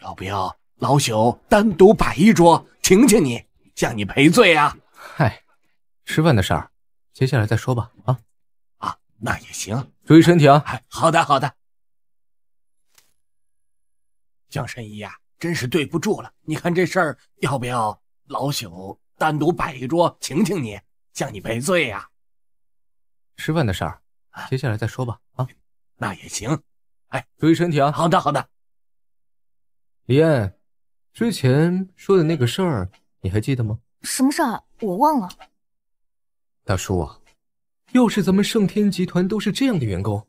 要不要老朽单独摆一桌，请请你向你赔罪呀？嗨，吃饭的事儿，接下来再说吧。啊啊，那也行，注意身体啊！哎，好的好的。江神医呀，真是对不住了。你看这事儿，要不要老朽单独摆一桌，请请你向你赔罪呀？吃饭的事儿，接下来再说吧。啊，那也行。哎，注意身体啊！好的好的。李爱，之前说的那个事儿，你还记得吗？
什么事儿？我忘了。
大叔啊，要是咱们盛天集团，都是这样的员工，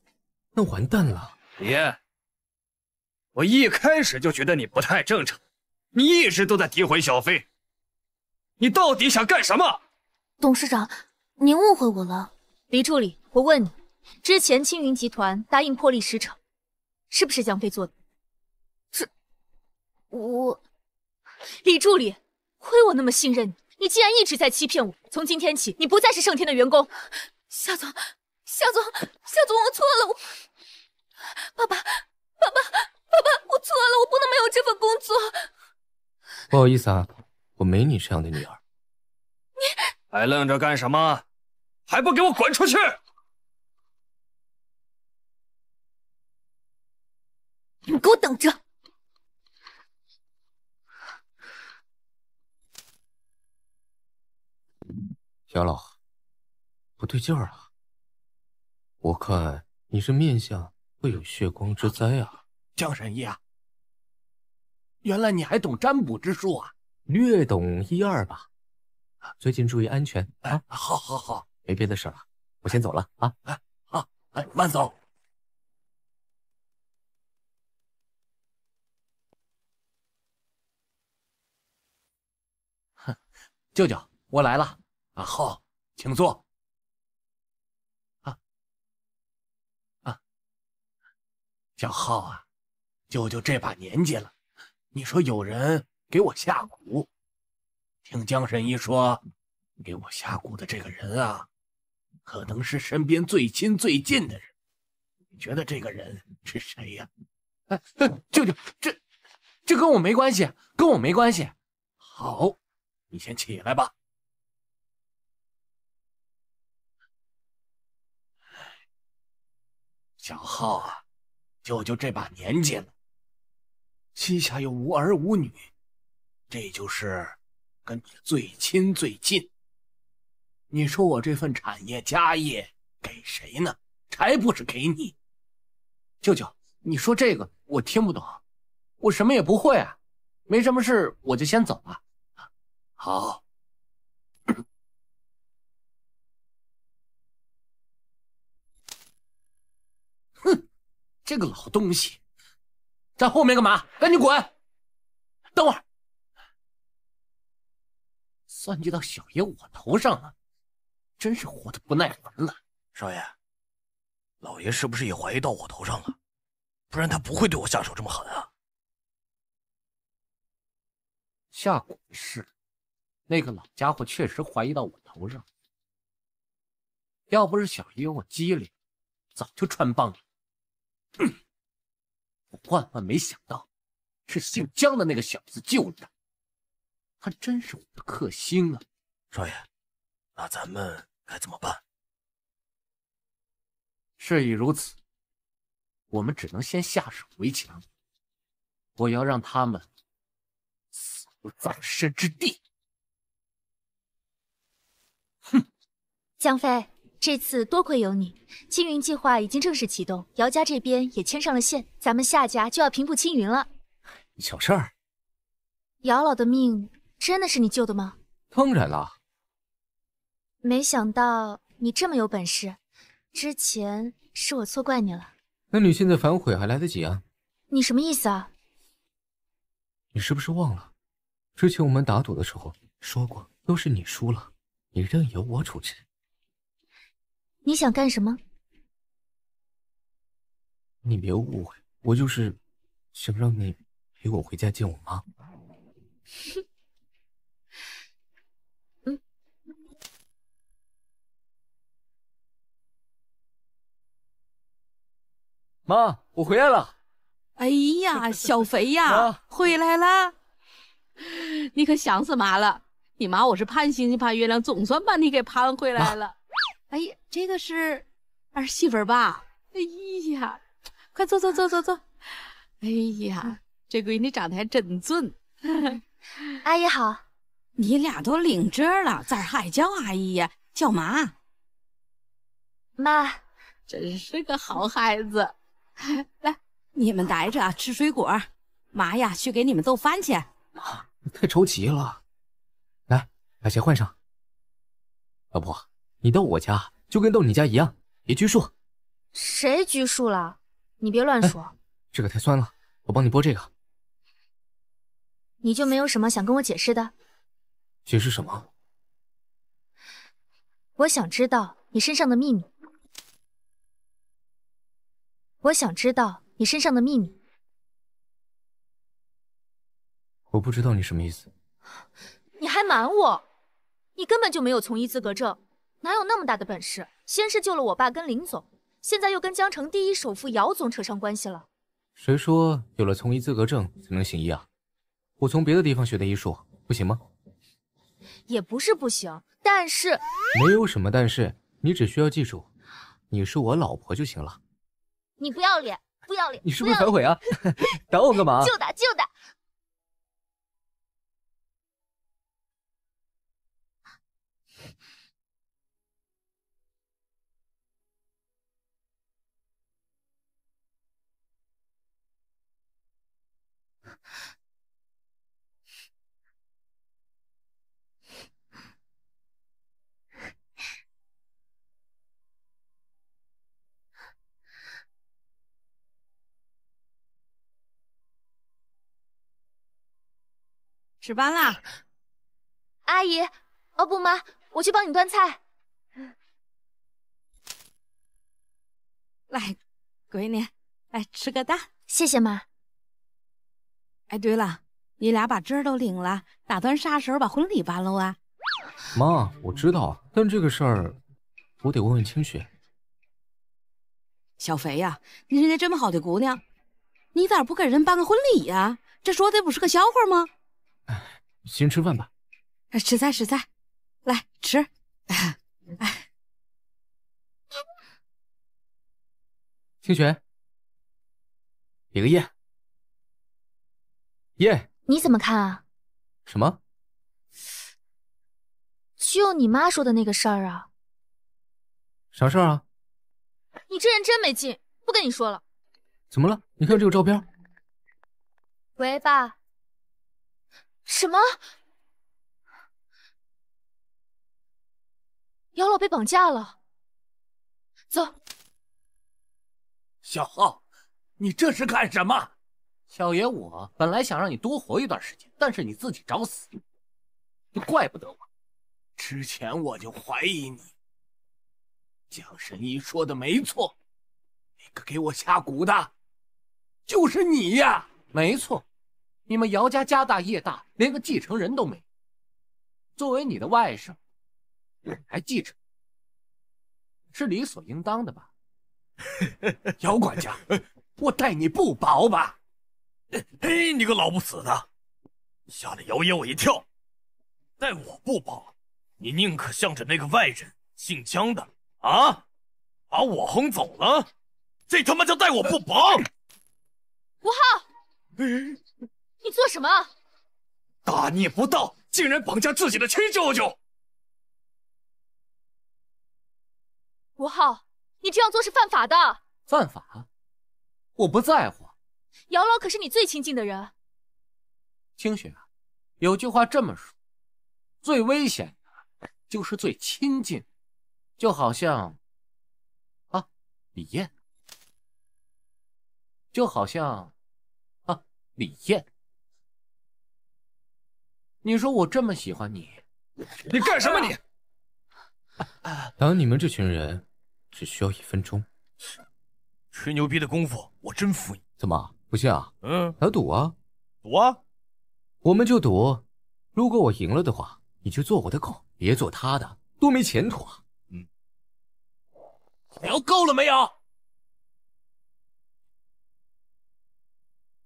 那完蛋了。李爱，我一开始就觉得你不太正常，你一直都在诋毁小飞，你到底想干什么？
董事长，您误会我了。李助理，我问你，之前青云集团答应破例十成，是不是江飞做的？我，李助理，亏我那么信任你，你竟然一直在欺骗我！从今天起，你不再是盛天的员工。夏总，夏总，夏总，我错了，我爸爸，爸爸，爸爸，我错了，我不能没有这份工作。
不好意思啊，我没你这样的女儿。你还愣着干什
么？还不给我滚出去！你们给我等着！
小老，不对劲儿啊！我看你是面相会有血光之灾啊！江神医啊，原来你还懂占卜之术啊！略懂一二吧。最近注意安全。哎，好，好，好，没别的事了，我先走了啊！哎，
好，哎，慢走。
哼，舅舅，我来了。浩，请坐。啊啊，小浩啊，舅舅这把年纪了，你说有人给我下蛊？听江神医说，给我下蛊的这个人啊，可能是身边最亲最近的人。你觉得这个人是谁呀？哎，舅舅，这这跟我没关系，跟我
没关系。好，你先起来吧。小浩啊，
舅舅这把年纪了，膝下又无儿无女，这就是跟你最亲最近。你说我这份产业家业给谁呢？才不是给你！舅舅，你说这个我听不懂，我什么也不会啊。没什么事，
我就先走了。好。哼，这个老东西，站后面干嘛？赶紧滚！等会儿，
算计到小爷我头上了，真是活的不耐烦了。少爷，老爷是不是也怀疑到我头上了？不然他不会对我下手这么狠啊！下鬼是，那个老家伙确实怀疑到我头上。要不是小爷我机灵，早就穿帮了。我万万没想到，是姓江的那个小子救了他。
他真是我的克星啊！少爷，那咱们该怎么办？事已如此，
我们只能先下手为强。我要让他们
死无葬身之地！
哼，江飞。这次多亏有你，青云计划已经正式启动，姚家这边也牵上了线，咱们夏家就要平步青云了。小事儿。姚老的命真的是你救的吗？
当然了。
没想到你这么有本事，之前是我错怪你了。
那你现在反悔还来得及啊？
你什么意思啊？
你是不是忘了，之前我们打赌的时候说过，都是你输了，你任由我处置。
你想干什么？
你别误会，我就是想让你陪我回家见我妈。哼，嗯。
妈，我回来了。哎呀，小肥呀，回来了！你可想死妈了？你妈我是盼星星盼月亮，总算把你给盼回来了。哎呀，这个是儿媳妇吧？哎呀，快坐坐坐坐坐！哎呀，这闺女长得还真俊。阿姨好，你俩都领证了，咋还叫阿姨呀？叫妈。妈，真是个好孩子。来，你们待着吃水果，妈呀，去给你们做饭去。妈，
太着急了。来，把鞋换上，老婆。你到我家就跟到你家一样，别拘束。
谁拘束了？你别乱说。
这个太酸了，我帮你剥这个。
你就没有什么想跟我解释的？
解释什么？
我想知道你身上的秘密。我想知道你身上的秘密。
我不知道你什么意思。
你还瞒我？你根本就没有从医资格证。哪有那么大的本事？先是救了我爸跟林总，现在又跟江城第一首富姚总扯上关系了。
谁说有了从医资格证才能行医啊？我从别的地方学的医术，不行吗？
也不是不行，但是
没有什么但是，你只需要记住，你是我老婆就行了。
你不要脸，不要脸，你是不是反悔
啊？打我干
嘛？就
打，就打。值班啦，阿姨。哦不，妈，我去帮你端菜。
来，闺女，来吃个蛋，谢谢妈。哎，对了，你俩把证都领了，打算啥时候把婚礼办了啊？
妈，我知道，但这个事儿我得问问清雪。
小肥呀，你人家这么好的姑娘，你咋不给人办个婚礼呀？这说的不是个笑话吗？
先吃饭吧。
吃菜，吃菜，来吃。
清泉，给个耶，耶。你怎么看啊？什么？就你妈说的那个事儿啊？啥事儿啊？你这人真没劲，不跟你说了。
怎么了？你看这个照片。
喂，爸。什么？姚老被绑架了。走，
小浩，
你这是干什么？小爷我本来想让你多活一段时间，但是你自己找死，怪不得我。之前我就怀疑你，江神医说的没错，那个给我下蛊的，就是你呀。没错。你们姚家家大业大，连个继承人都没有。作为你的外甥，还继承，是理所应当的吧？姚管家，我待你不薄吧？嘿，你个老不死的，吓了姚爷我一跳。待我不薄，你宁可向着那个外人姓江的啊，把我轰走了，这他妈叫待我不薄？
吴昊，你做什么？
大逆不道，竟然绑架自己的亲舅舅！
吴浩，你这样做是犯法的。
犯法？我不在乎。
姚老可是你最亲近的人。
清雪，有句话这么说：最危险的就是最亲近。就好像啊，李艳。就好像啊，李艳。你说我这么喜欢你，你干什么你？打你们这群人只需要一分钟，吹牛逼的功夫我真服你。怎么不信啊？嗯，来赌啊，赌啊！我们就赌，如果我赢了的话，你就做我的狗，别做他的，多没前途。啊！嗯，聊够了没有？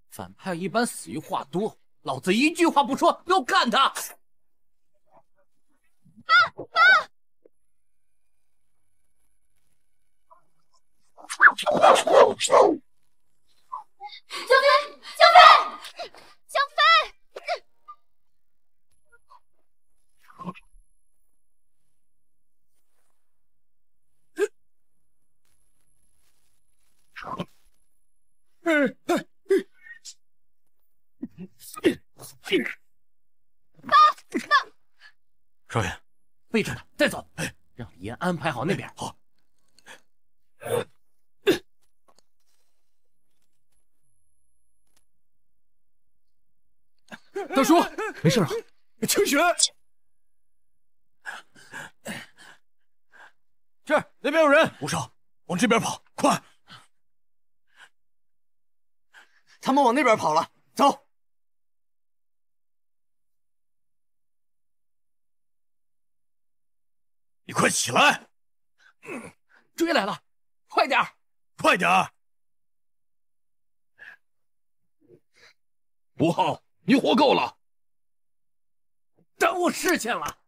反派一般死于话多。老子一句话不说，
要干他！爸爸！江飞，江飞，江飞！走，走！少爷，背着他带走，
让李岩安排好那边。好。
大叔，没事了。清雪，这儿那边有人，吴少，往这边跑，快！他们往那边跑了，走。快起来！追来了，快点快点吴昊，你活够了！耽误事情了。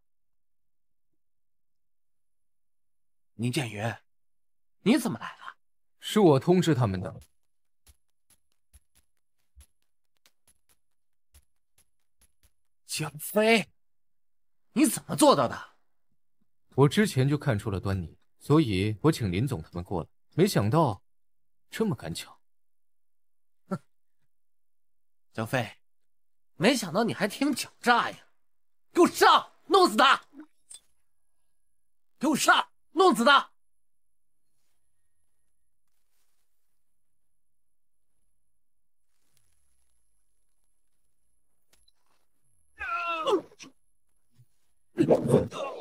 宁建云，你怎么来了？是我通知他们的。蒋飞，你怎么做到的？我之前就看出了端倪，所以我请林总他们过来，没想到这么赶巧。小飞，没想到你还挺狡
诈呀！给我上，弄死他！给我上，弄死他！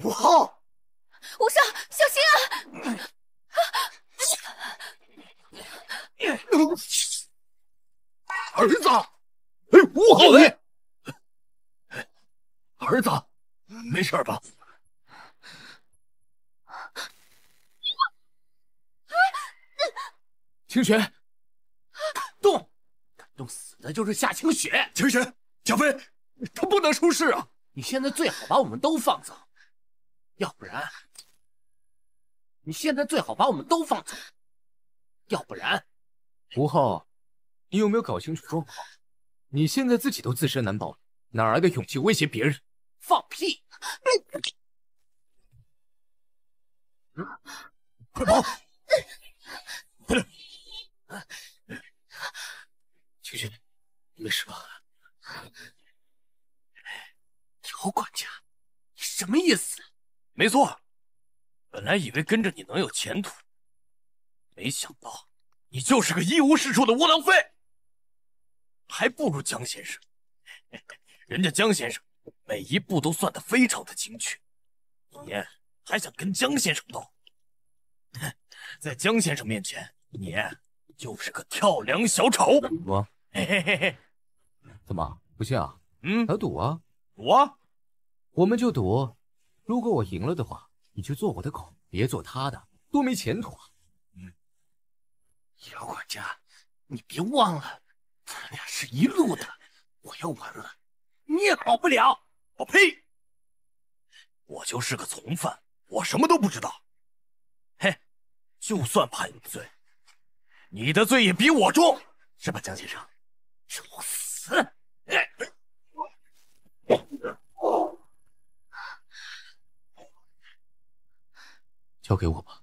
五号！武少，小心啊！儿子，哎，吴昊雷，儿子，没事吧？
清雪，动，敢动死的就是夏清雪。清雪，小飞，他不能出事啊！你现在最好把我们都放走，要不然，你现在最好把我们都放走，要不然，吴昊。你有没有搞清楚状况？你现在自己都自身难保，哪来的勇气威胁别人？
放屁！快跑！快点！秋雪，你没事吧？姚管家，
你什么意思？没错，本来以为跟着你能有前途，没想到你就是个一无是处的窝囊废。还不如江先生，人家江先生每一步都算得非常的精确，你还想跟江先生斗？在江先生面前，你就是个跳梁小丑。我，
嘿嘿嘿嘿，
怎么不信啊？嗯，那赌啊，赌啊，我们就赌，如果我赢了的话，你就做我的狗，别做他的，多没前途啊！嗯，姚管家，你别忘了。咱俩是一路的，我要完了，你也好不了。我呸！我就是个从犯，我什么都不知道。嘿，就算判你罪，你的罪也比我重，是吧，江先生？
找死！
交给我吧。